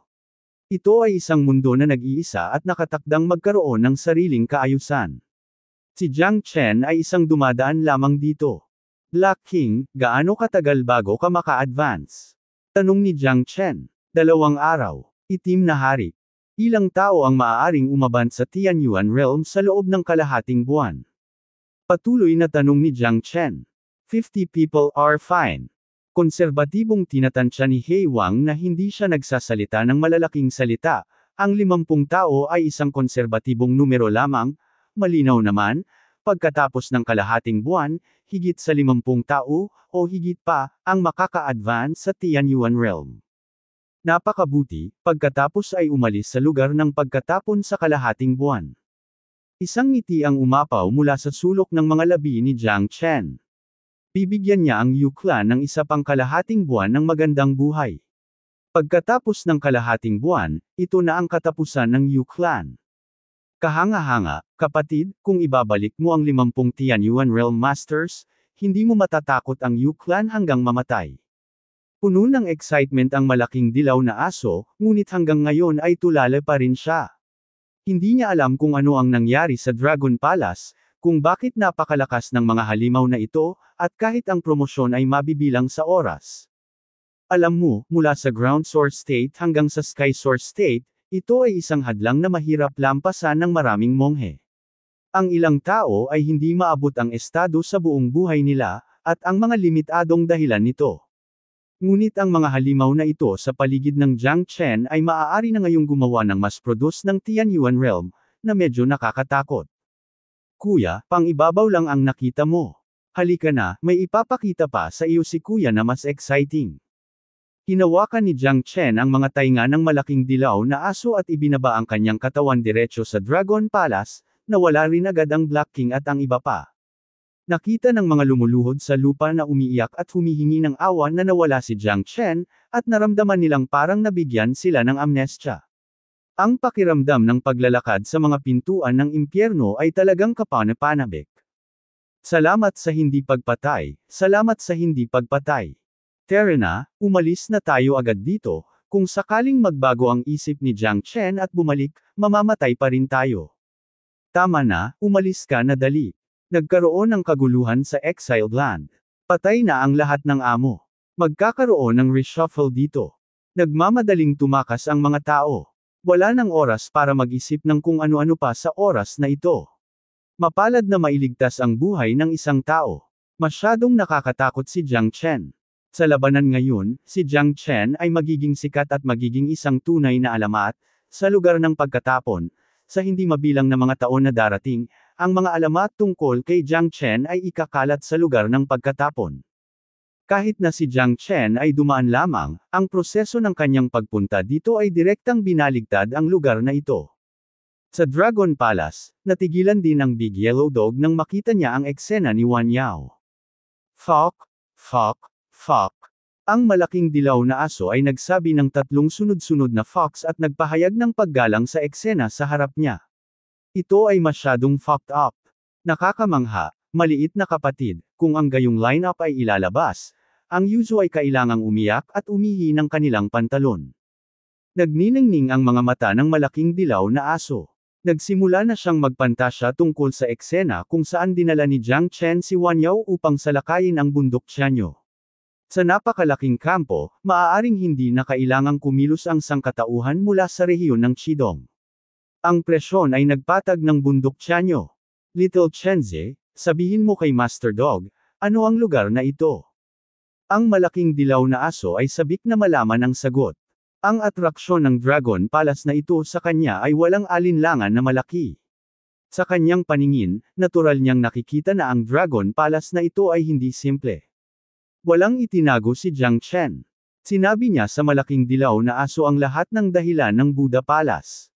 Ito ay isang mundo na nag-iisa at nakatakdang magkaroon ng sariling kaayusan. Si Jiang Chen ay isang dumadaan lamang dito. Black King, gaano katagal bago ka maka-advance? Tanong ni Jiang Chen. Dalawang araw. Itim na hari. Ilang tao ang maaaring umaban sa Tianyuan Realm sa loob ng kalahating buwan? Patuloy na tanong ni Jiang Chen. 50 people are fine konserbatibong tinatansya ni Hei Wang na hindi siya nagsasalita ng malalaking salita, ang limampung tao ay isang konserbatibong numero lamang, malinaw naman, pagkatapos ng kalahating buwan, higit sa limampung tao, o higit pa, ang makaka-advance sa Tianyuan Realm. Napakabuti, pagkatapos ay umalis sa lugar ng pagkatapon sa kalahating buwan. Isang ngiti ang umapaw mula sa sulok ng mga labi ni Jiang Chen bibigyan niya ang Yukla ng isa pang kalahating buwan ng magandang buhay. Pagkatapos ng kalahating buwan, ito na ang katapusan ng Yuklan. Kahanga-hanga, kapatid, kung ibabalik mo ang 50 Tianyuan Realm Masters, hindi mo matatakot ang Yuklan hanggang mamatay. Puno ng excitement ang malaking dilaw na aso, ngunit hanggang ngayon ay tulala pa rin siya. Hindi niya alam kung ano ang nangyari sa Dragon Palace, kung bakit napakalakas ng mga halimaw na ito, at kahit ang promosyon ay mabibilang sa oras. Alam mo, mula sa ground source state hanggang sa sky source state, ito ay isang hadlang na mahirap lampasan ng maraming monghe. Ang ilang tao ay hindi maabot ang estado sa buong buhay nila, at ang mga limitadong dahilan nito. Ngunit ang mga halimaw na ito sa paligid ng Jiang Chen ay maaari na ngayong gumawa ng mas produce ng Tianyuan Realm, na medyo nakakatakot. Kuya, pangibabaw lang ang nakita mo. Halika na, may ipapakita pa sa iyo si kuya na mas exciting. Hinawakan ni Jiang Chen ang mga tainga ng malaking dilaw na aso at ibinaba ang kanyang katawan diretso sa Dragon Palace, nawala rin agad ang Black King at ang iba pa. Nakita ng mga lumuluhod sa lupa na umiiyak at humihingi ng awa na nawala si Jiang Chen, at naramdaman nilang parang nabigyan sila ng amnestya. Ang pakiramdam ng paglalakad sa mga pintuan ng impyerno ay talagang kapanapanabik. Salamat sa hindi pagpatay, salamat sa hindi pagpatay. Terena, umalis na tayo agad dito, kung sakaling magbago ang isip ni Jiang Chen at bumalik, mamamatay pa rin tayo. Tama na, umalis ka na dali. Nagkaroon ng kaguluhan sa exiled land. Patay na ang lahat ng amo. Magkakaroon ng reshuffle dito. Nagmamadaling tumakas ang mga tao. Wala nang oras para mag-isip ng kung ano-ano pa sa oras na ito. Mapalad na mailigtas ang buhay ng isang tao. Masyadong nakakatakot si Jiang Chen. Sa labanan ngayon, si Jiang Chen ay magiging sikat at magiging isang tunay na alamat, sa lugar ng pagkatapon, sa hindi mabilang na mga taon na darating, ang mga alamat tungkol kay Jiang Chen ay ikakalat sa lugar ng pagkatapon. Kahit na si Jiang Chen ay dumaan lamang, ang proseso ng kanyang pagpunta dito ay direktang binaligtad ang lugar na ito. Sa Dragon Palace, natigilan din ang Big Yellow Dog nang makita niya ang eksena ni Wan Yao. Fuck, fuck, fuck. Ang malaking dilaw na aso ay nagsabi ng tatlong sunod-sunod na fox at nagpahayag ng paggalang sa eksena sa harap niya. Ito ay masyadong fucked up. Nakakamangha, maliit na kapatid, kung ang gayong lineup ay ilalabas, ang yuzo ay kailangang umiyak at umihi ng kanilang pantalon. Nagniningning ang mga mata ng malaking dilaw na aso. Nagsimula na siyang magpantasya tungkol sa eksena kung saan dinala ni Jiang Chen si Wanyao upang salakayin ang bundok Tianyo. Sa napakalaking kampo, maaaring hindi na kailangang kumilos ang sangkatauhan mula sa rehiyon ng Chidong. Ang presyon ay nagpatag ng bundok Tianyo. Little Chenze, sabihin mo kay Master Dog, ano ang lugar na ito? Ang malaking dilaw na aso ay sabik na malaman ang sagot. Ang atraksyon ng Dragon Palace na ito sa kanya ay walang alinlangan na malaki. Sa kanyang paningin, natural niyang nakikita na ang Dragon Palace na ito ay hindi simple. Walang itinago si Jiang Chen. Sinabi niya sa malaking dilaw na aso ang lahat ng dahilan ng Buddha Palace.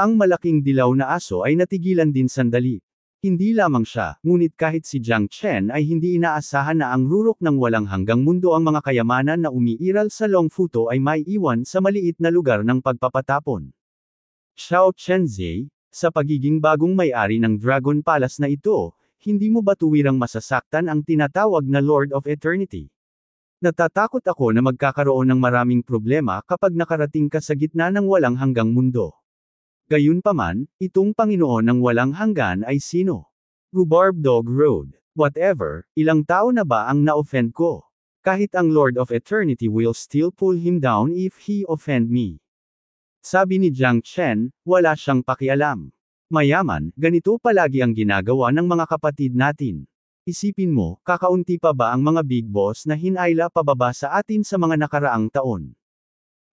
Ang malaking dilaw na aso ay natigilan din sandali, hindi lamang siya, ngunit kahit si Jiang Chen ay hindi inaasahan na ang rurok ng walang hanggang mundo ang mga kayamanan na umiiral sa Long Futo ay may iwan sa maliit na lugar ng pagpapatapon. Xiao Chenzi, sa pagiging bagong may-ari ng Dragon Palace na ito, hindi mo ba tuwirang masasaktan ang tinatawag na Lord of Eternity? Natatakot ako na magkakaroon ng maraming problema kapag nakarating ka sa gitna ng walang hanggang mundo. Gayunpaman, itong Panginoon ng walang hanggan ay sino? Rhubarb Dog Road. Whatever, ilang tao na ba ang na-offend ko? Kahit ang Lord of Eternity will still pull him down if he offend me. Sabi ni Jiang Chen, wala siyang pakialam. Mayaman, ganito palagi ang ginagawa ng mga kapatid natin. Isipin mo, kakaunti pa ba ang mga big boss na hinaila pababa sa atin sa mga nakaraang taon?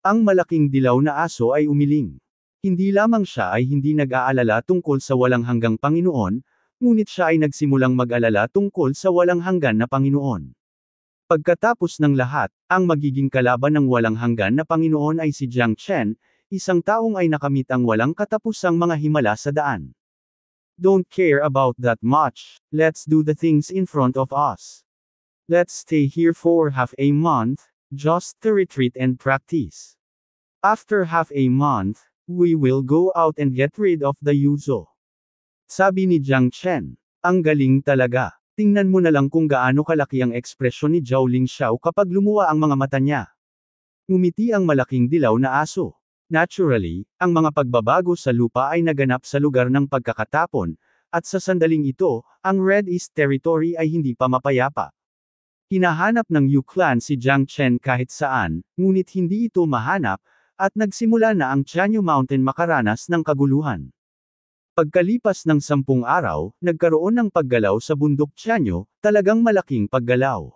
Ang malaking dilaw na aso ay umiling. Hindi lamang siya ay hindi nag-aalala tungkol sa walang hanggang Panginoon, ngunit siya ay nagsimulang mag-alala tungkol sa walang hanggan na Panginoon. Pagkatapos ng lahat, ang magiging kalaban ng walang hanggan na Panginoon ay si Jiang Chen, isang taong ay nakamit ang walang katapusang mga himala sa daan. Don't care about that much, let's do the things in front of us. Let's stay here for half a month, just to retreat and practice. After half a month, We will go out and get rid of the Yuzo. Sabi ni Jiang Chen. Ang galing talaga. Tingnan mo na lang kung gaano kalaki ang ekspresyon ni Zhao Ling Xiao kapag lumuwa ang mga mata niya. Umiti ang malaking dilaw na aso. Naturally, ang mga pagbabago sa lupa ay naganap sa lugar ng pagkakatapon, at sa sandaling ito, ang Red East Territory ay hindi pa mapayapa. Hinahanap ng Yu Clan si Jiang Chen kahit saan, ngunit hindi ito mahanap, at nagsimula na ang Chanyu Mountain makaranas ng kaguluhan. Pagkalipas ng sampung araw, nagkaroon ng paggalaw sa bundok Chanyu, talagang malaking paggalaw.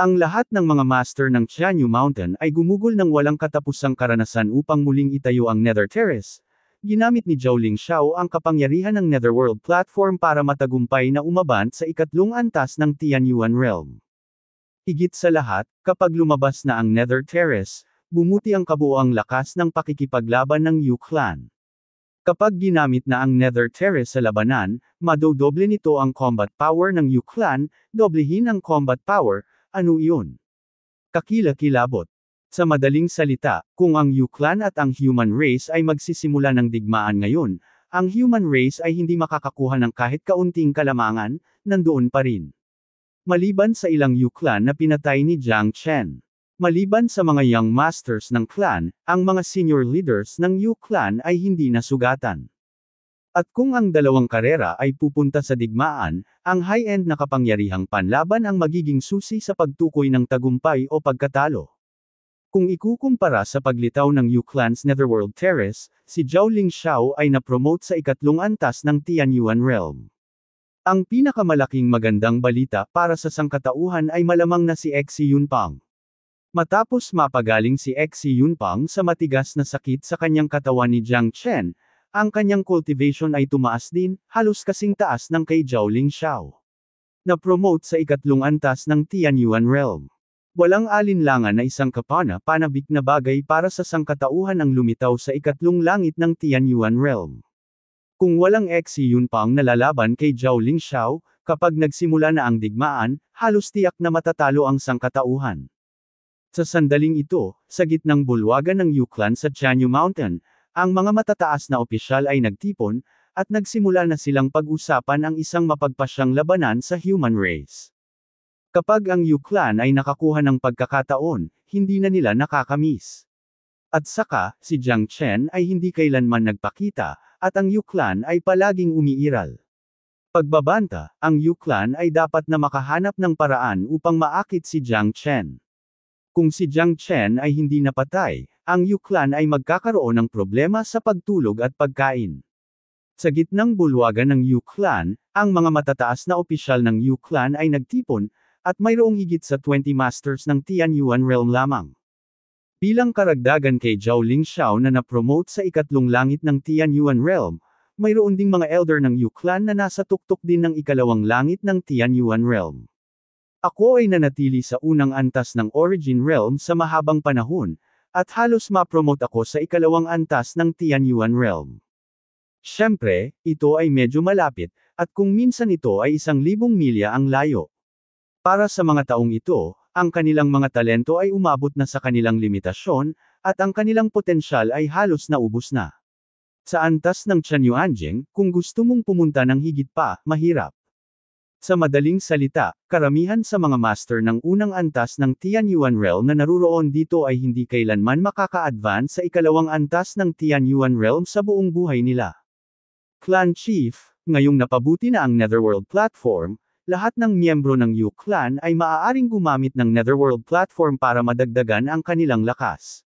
Ang lahat ng mga master ng Chanyu Mountain ay gumugol ng walang katapusang karanasan upang muling itayo ang Nether Terrace. Ginamit ni Zhao Xiao ang kapangyarihan ng Netherworld platform para matagumpay na umabant sa ikatlong antas ng Tianyuan Realm. Higit sa lahat, kapag lumabas na ang Nether Terrace, bumuti ang kabuoang lakas ng pakikipaglaban ng Yu Clan. Kapag ginamit na ang Nether Terrace sa labanan, madodoble nito ang combat power ng Yu Clan, doblehin ang combat power, ano iyon? Kakila-kilabot. Sa madaling salita, kung ang Yu Clan at ang human race ay magsisimula ng digmaan ngayon, ang human race ay hindi makakakuha ng kahit kaunting kalamangan, nandoon pa rin. Maliban sa ilang Yu Clan na pinatay ni Jiang Chen. Maliban sa mga young masters ng clan, ang mga senior leaders ng Yu clan ay hindi nasugatan. At kung ang dalawang karera ay pupunta sa digmaan, ang high-end na kapangyarihang panlaban ang magiging susi sa pagtukoy ng tagumpay o pagkatalo. Kung ikukumpara sa paglitaw ng Yu-Clan's Netherworld Terrace, si Zhao Ling Xiao ay napromote sa ikatlong antas ng Tianyuan Realm. Ang pinakamalaking magandang balita para sa sangkatauhan ay malamang na si Xi Yunpang. Matapos mapagaling si Xi Yunpang sa matigas na sakit sa kanyang katawan ni Jiang Chen, ang kanyang cultivation ay tumaas din, halos kasing taas ng kay Zhao Ling Xiao. Na-promote sa ikatlong antas ng Tianyuan Realm. Walang alinlangan na isang kapana panabik na bagay para sa sangkatauhan ang lumitaw sa ikatlong langit ng Tianyuan Realm. Kung walang Xi Yunpang na lalaban kay Zhao Ling Xiao, kapag nagsimula na ang digmaan, halos tiyak na matatalo ang sangkatauhan. Sa sandaling ito, sa gitnang bulwagan ng Yuklan sa Chanyu Mountain, ang mga matataas na opisyal ay nagtipon, at nagsimula na silang pag-usapan ang isang mapagpasyang labanan sa human race. Kapag ang Yuklan ay nakakuha ng pagkakataon, hindi na nila nakakamis. At saka, si Jiang Chen ay hindi kailanman nagpakita, at ang Yuklan ay palaging umiiral. Pagbabanta, ang Yuklan ay dapat na makahanap ng paraan upang maakit si Jiang Chen. Kung si Jiang Chen ay hindi napatay, ang Yu clan ay magkakaroon ng problema sa pagtulog at pagkain. Sa gitnang bulwagan ng Yu clan, ang mga matataas na opisyal ng Yu clan ay nagtipon, at mayroong higit sa 20 masters ng Tianyuan realm lamang. Bilang karagdagan kay Zhao Lingxiao na napromote sa ikatlong langit ng Tianyuan realm, mayroon ding mga elder ng Yu clan na nasa tuktok din ng ikalawang langit ng Tianyuan realm. Ako ay nanatili sa unang antas ng Origin Realm sa mahabang panahon, at halos ma-promote ako sa ikalawang antas ng Tianyuan Realm. Siyempre, ito ay medyo malapit, at kung minsan ito ay isang libong milya ang layo. Para sa mga taong ito, ang kanilang mga talento ay umabot na sa kanilang limitasyon, at ang kanilang potensyal ay halos naubos na. Sa antas ng Chanyuanjing, kung gusto mong pumunta ng higit pa, mahirap. Sa madaling salita, karamihan sa mga master ng unang antas ng Tianyuan Realm na naruroon dito ay hindi kailanman makaka-advance sa ikalawang antas ng Tianyuan Realm sa buong buhay nila. Clan Chief, ngayong napabuti na ang Netherworld Platform, lahat ng miyembro ng Yu Clan ay maaaring gumamit ng Netherworld Platform para madagdagan ang kanilang lakas.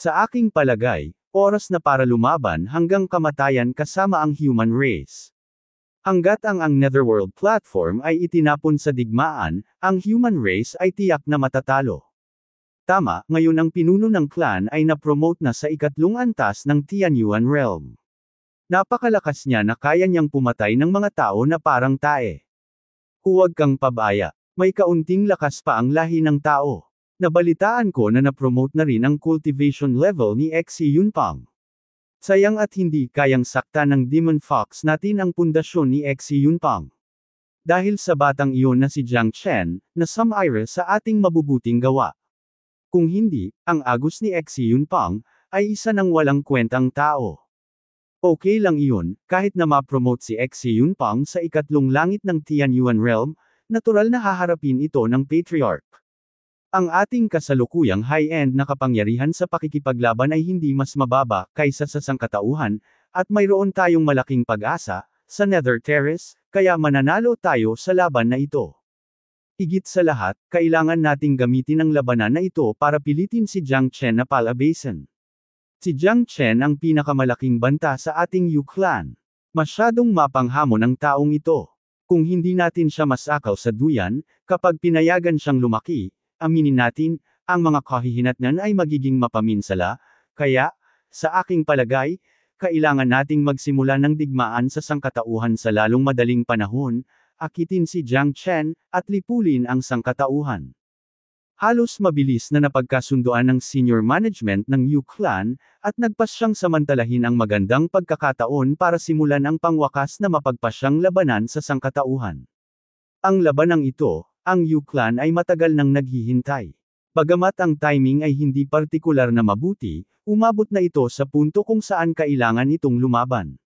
Sa aking palagay, oras na para lumaban hanggang kamatayan kasama ang human race. Hanggat ang ang Netherworld platform ay itinapon sa digmaan, ang human race ay tiyak na matatalo. Tama, ngayon ang pinuno ng clan ay napromote na sa ikatlong antas ng Tianyuan realm. Napakalakas niya na kaya niyang pumatay ng mga tao na parang tae. Huwag kang pabaya. May kaunting lakas pa ang lahi ng tao. Nabalitaan ko na napromote na rin ang cultivation level ni Xi Yunpang. Sayang at hindi kayang sakta ng Demon Fox natin ang pundasyon ni Exi Yunpang. Dahil sa batang iyon na si Jiang Chen, na samaira sa ating mabubuting gawa. Kung hindi, ang agos ni Exi Yunpang, ay isa ng walang kwentang tao. Okay lang iyon, kahit na ma-promote si Exi Yunpang sa ikatlong langit ng Tianyuan Realm, natural na haharapin ito ng Patriarch. Ang ating kasalukuyang high-end na kapangyarihan sa pakikipaglaban ay hindi mas mababa kaysa sa sangkatauhan, at mayroon tayong malaking pag-asa, sa Nether Terrace, kaya mananalo tayo sa laban na ito. Igit sa lahat, kailangan nating gamitin ang labanan na ito para pilitin si Jiang Chen na palabasin. Si Jiang Chen ang pinakamalaking banta sa ating Yu clan. Masyadong mapanghamon ang taong ito. Kung hindi natin siya masakaw sa duyan, kapag pinayagan siyang lumaki, aminin natin, ang mga kahihinatnan ay magiging mapaminsala, kaya, sa aking palagay, kailangan nating magsimula ng digmaan sa sangkatauhan sa lalong madaling panahon, akitin si Jiang Chen, at lipulin ang sangkatauhan. Halos mabilis na napagkasunduan ng senior management ng Yu Clan, at nagpas samantalahin ang magandang pagkakataon para simulan ang pangwakas na mapagpasyang labanan sa sangkatauhan. Ang labanang ito, ang Uklan ay matagal nang naghihintay. Bagamat ang timing ay hindi partikular na mabuti, umabot na ito sa punto kung saan kailangan itong lumaban.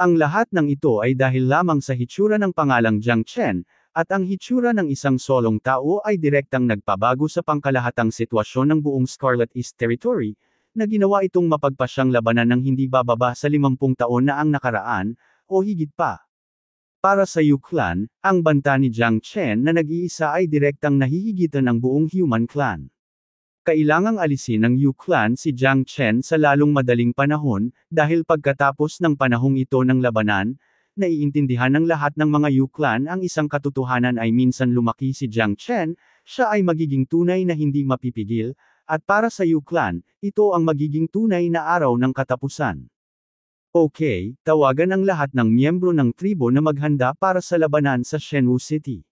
Ang lahat ng ito ay dahil lamang sa hitsura ng pangalang Jiang Chen, at ang hitsura ng isang solong tao ay direktang nagpabago sa pangkalahatang sitwasyon ng buong Scarlet East Territory, na ginawa itong mapagpasyang labanan ng hindi bababa sa 50 taon na ang nakaraan, o higit pa. Para sa Yu Clan, ang banta ni Jiang Chen na nag-iisa ay direktang nahihigitan ng buong Human Clan. Kailangang alisin ng Yu Clan si Jiang Chen sa lalong madaling panahon, dahil pagkatapos ng panahong ito ng labanan, naiintindihan ng lahat ng mga Yu Clan ang isang katotohanan ay minsan lumaki si Jiang Chen, siya ay magiging tunay na hindi mapipigil, at para sa Yu Clan, ito ang magiging tunay na araw ng katapusan. Okay, tawagan ang lahat ng miyembro ng tribo na maghanda para sa labanan sa Shenwu City.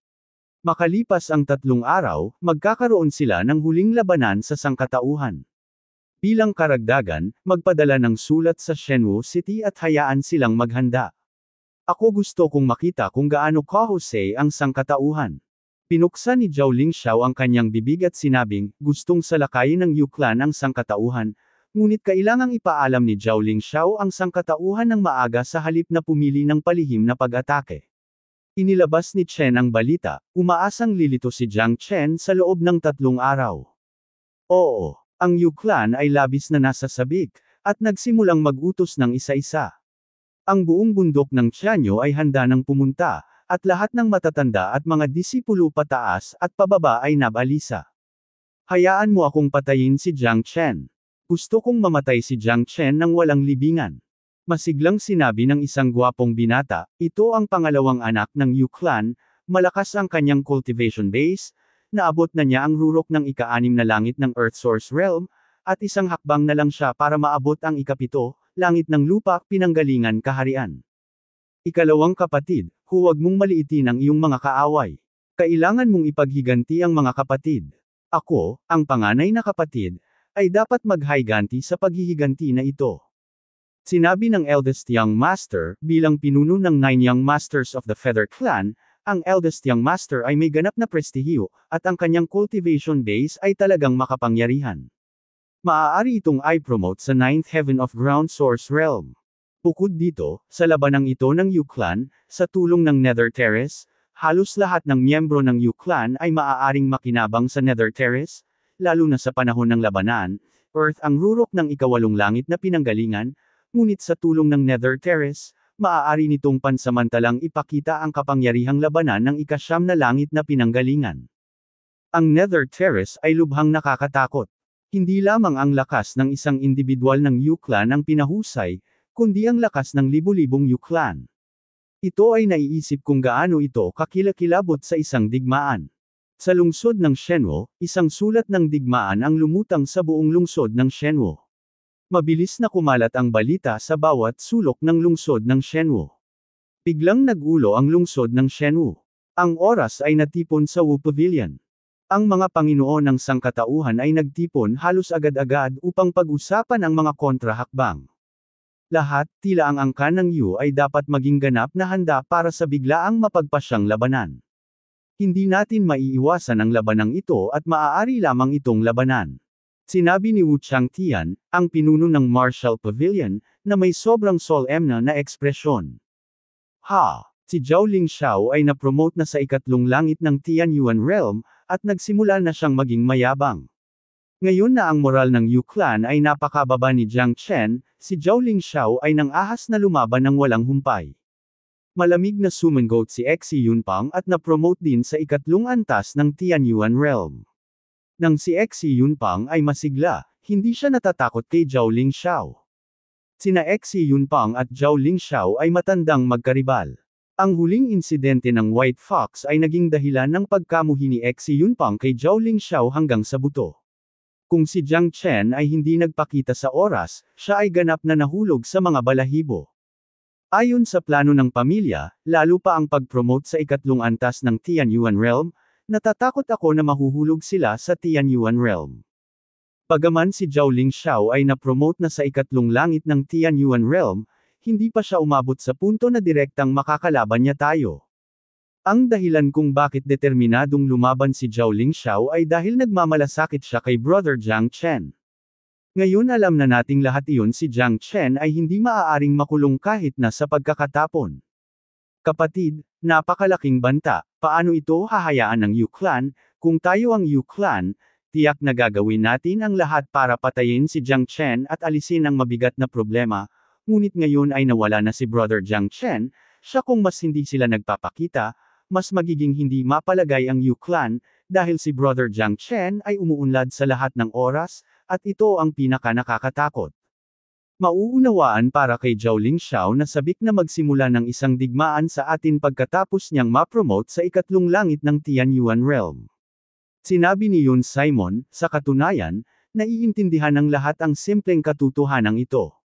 Makalipas ang tatlong araw, magkakaroon sila ng huling labanan sa sangkatauhan. Bilang karagdagan, magpadala ng sulat sa Shenwu City at hayaan silang maghanda. Ako gusto kong makita kung gaano kahusay ang sangkatauhan. Pinuksan ni Zhao Ling Xiao ang kanyang bibig at sinabing, gustong salakayin ng Yuklan ang sangkatauhan, Ngunit kailangang ipaalam ni Zhao Ling Xiao ang sangkatauhan ng maaga sa halip na pumili ng palihim na pag-atake. Inilabas ni Chen ang balita, umaasang lilito si Jiang Chen sa loob ng tatlong araw. Oo, ang Yu clan ay labis na nasa sabik, at nagsimulang magutos ng isa-isa. Ang buong bundok ng Tianyo ay handa ng pumunta, at lahat ng matatanda at mga disipulo pataas at pababa ay nabalisa. Hayaan mo akong patayin si Jiang Chen. Gusto kong mamatay si Jiang Chen ng walang libingan. Masiglang sinabi ng isang gwapong binata, ito ang pangalawang anak ng Yu clan, malakas ang kanyang cultivation base, naabot na niya ang rurok ng ikaanim na langit ng Earth Source Realm, at isang hakbang na lang siya para maabot ang ikapito, langit ng lupa, pinanggalingan kaharian. Ikalawang kapatid, huwag mong maliitin ang iyong mga kaaway. Kailangan mong ipaghiganti ang mga kapatid. Ako, ang panganay na kapatid, ay dapat maghiganti sa paghihiganti na ito. Sinabi ng eldest young master, bilang pinuno ng nine young masters of the feather clan, ang eldest young master ay may ganap na prestihiyo, at ang kanyang cultivation base ay talagang makapangyarihan. Maaari itong i-promote sa ninth heaven of ground source realm. Bukod dito, sa labanang ito ng U-Clan, sa tulong ng Nether Terrace, halos lahat ng miyembro ng U-Clan ay maaaring makinabang sa Nether Terrace, lalo na sa panahon ng labanan, Earth ang rurok ng ikawalong langit na pinanggalingan, ngunit sa tulong ng Nether Terrace, maaari nitong pansamantalang ipakita ang kapangyarihang labanan ng ikasyam na langit na pinanggalingan. Ang Nether Terrace ay lubhang nakakatakot. Hindi lamang ang lakas ng isang individual ng Yuklan ang pinahusay, kundi ang lakas ng libu-libong Yuklan. Ito ay naiisip kung gaano ito kakilakilabot sa isang digmaan. Sa lungsod ng Shenwo, isang sulat ng digmaan ang lumutang sa buong lungsod ng Shenwo. Mabilis na kumalat ang balita sa bawat sulok ng lungsod ng Shenwo. Biglang nagulo ang lungsod ng Shenwo. Ang oras ay natipon sa Wu Pavilion. Ang mga Panginoon ng sangkatauhan ay nagtipon halos agad-agad upang pag-usapan ang mga kontrahakbang. Lahat, tila ang angkan ng Yu ay dapat maging ganap na handa para sa biglaang mapagpasyang labanan. Hindi natin maiiwasan ang labanang ito at maaari lamang itong labanan. Sinabi ni Wu Changtian, ang pinuno ng Marshall Pavilion, na may sobrang solemn na ekspresyon. Ha! Si Zhao Ling Xiao ay napromote na sa ikatlong langit ng Tianyuan Realm, at nagsimula na siyang maging mayabang. Ngayon na ang moral ng Yu Clan ay napakababa ni Jiang Chen, si Zhao Ling Xiao ay nang ahas na lumaban ng walang humpay malamig na sumanggoat si Xi Yunpang at napromote din sa ikatlong antas ng Tianyuan Realm. Nang si Xi Yunpang ay masigla, hindi siya natatakot kay Zhao Ling Xiao. Sina Xi Yunpang at Zhao Ling Xiao ay matandang magkaribal. Ang huling insidente ng White Fox ay naging dahilan ng pagkamuhi ni Xi Yunpang kay Zhao Xiao hanggang sa buto. Kung si Jiang Chen ay hindi nagpakita sa oras, siya ay ganap na nahulog sa mga balahibo. Ayon sa plano ng pamilya, lalo pa ang pag-promote sa ikatlong antas ng Tianyuan Realm, natatakot ako na mahuhulog sila sa Tianyuan Realm. Pagaman si Zhao Ling Xiao ay napromote na sa ikatlong langit ng Tianyuan Realm, hindi pa siya umabot sa punto na direktang makakalaban niya tayo. Ang dahilan kung bakit determinadong lumaban si Zhao Ling Xiao ay dahil nagmamalasakit siya kay Brother Jiang Chen. Ngayon alam na nating lahat iyon si Jiang Chen ay hindi maaaring makulong kahit na sa pagkakatapon. Kapatid, napakalaking banta, paano ito hahayaan ng Yu Clan, kung tayo ang Yu Clan, tiyak na gagawin natin ang lahat para patayin si Jiang Chen at alisin ang mabigat na problema, ngunit ngayon ay nawala na si Brother Jiang Chen, siya kung mas hindi sila nagpapakita, mas magiging hindi mapalagay ang Yu Clan, dahil si Brother Jiang Chen ay umuunlad sa lahat ng oras, at ito ang pinaka nakakatakot. Mauunawaan para kay Jowling Xiao na sabik na magsimula ng isang digmaan sa atin pagkatapos niyang ma-promote sa ikatlong langit ng Tianyuan Realm. Sinabi ni Yun Simon, sa katunayan, naiintindihan ng lahat ang simpleng katotohanan ito.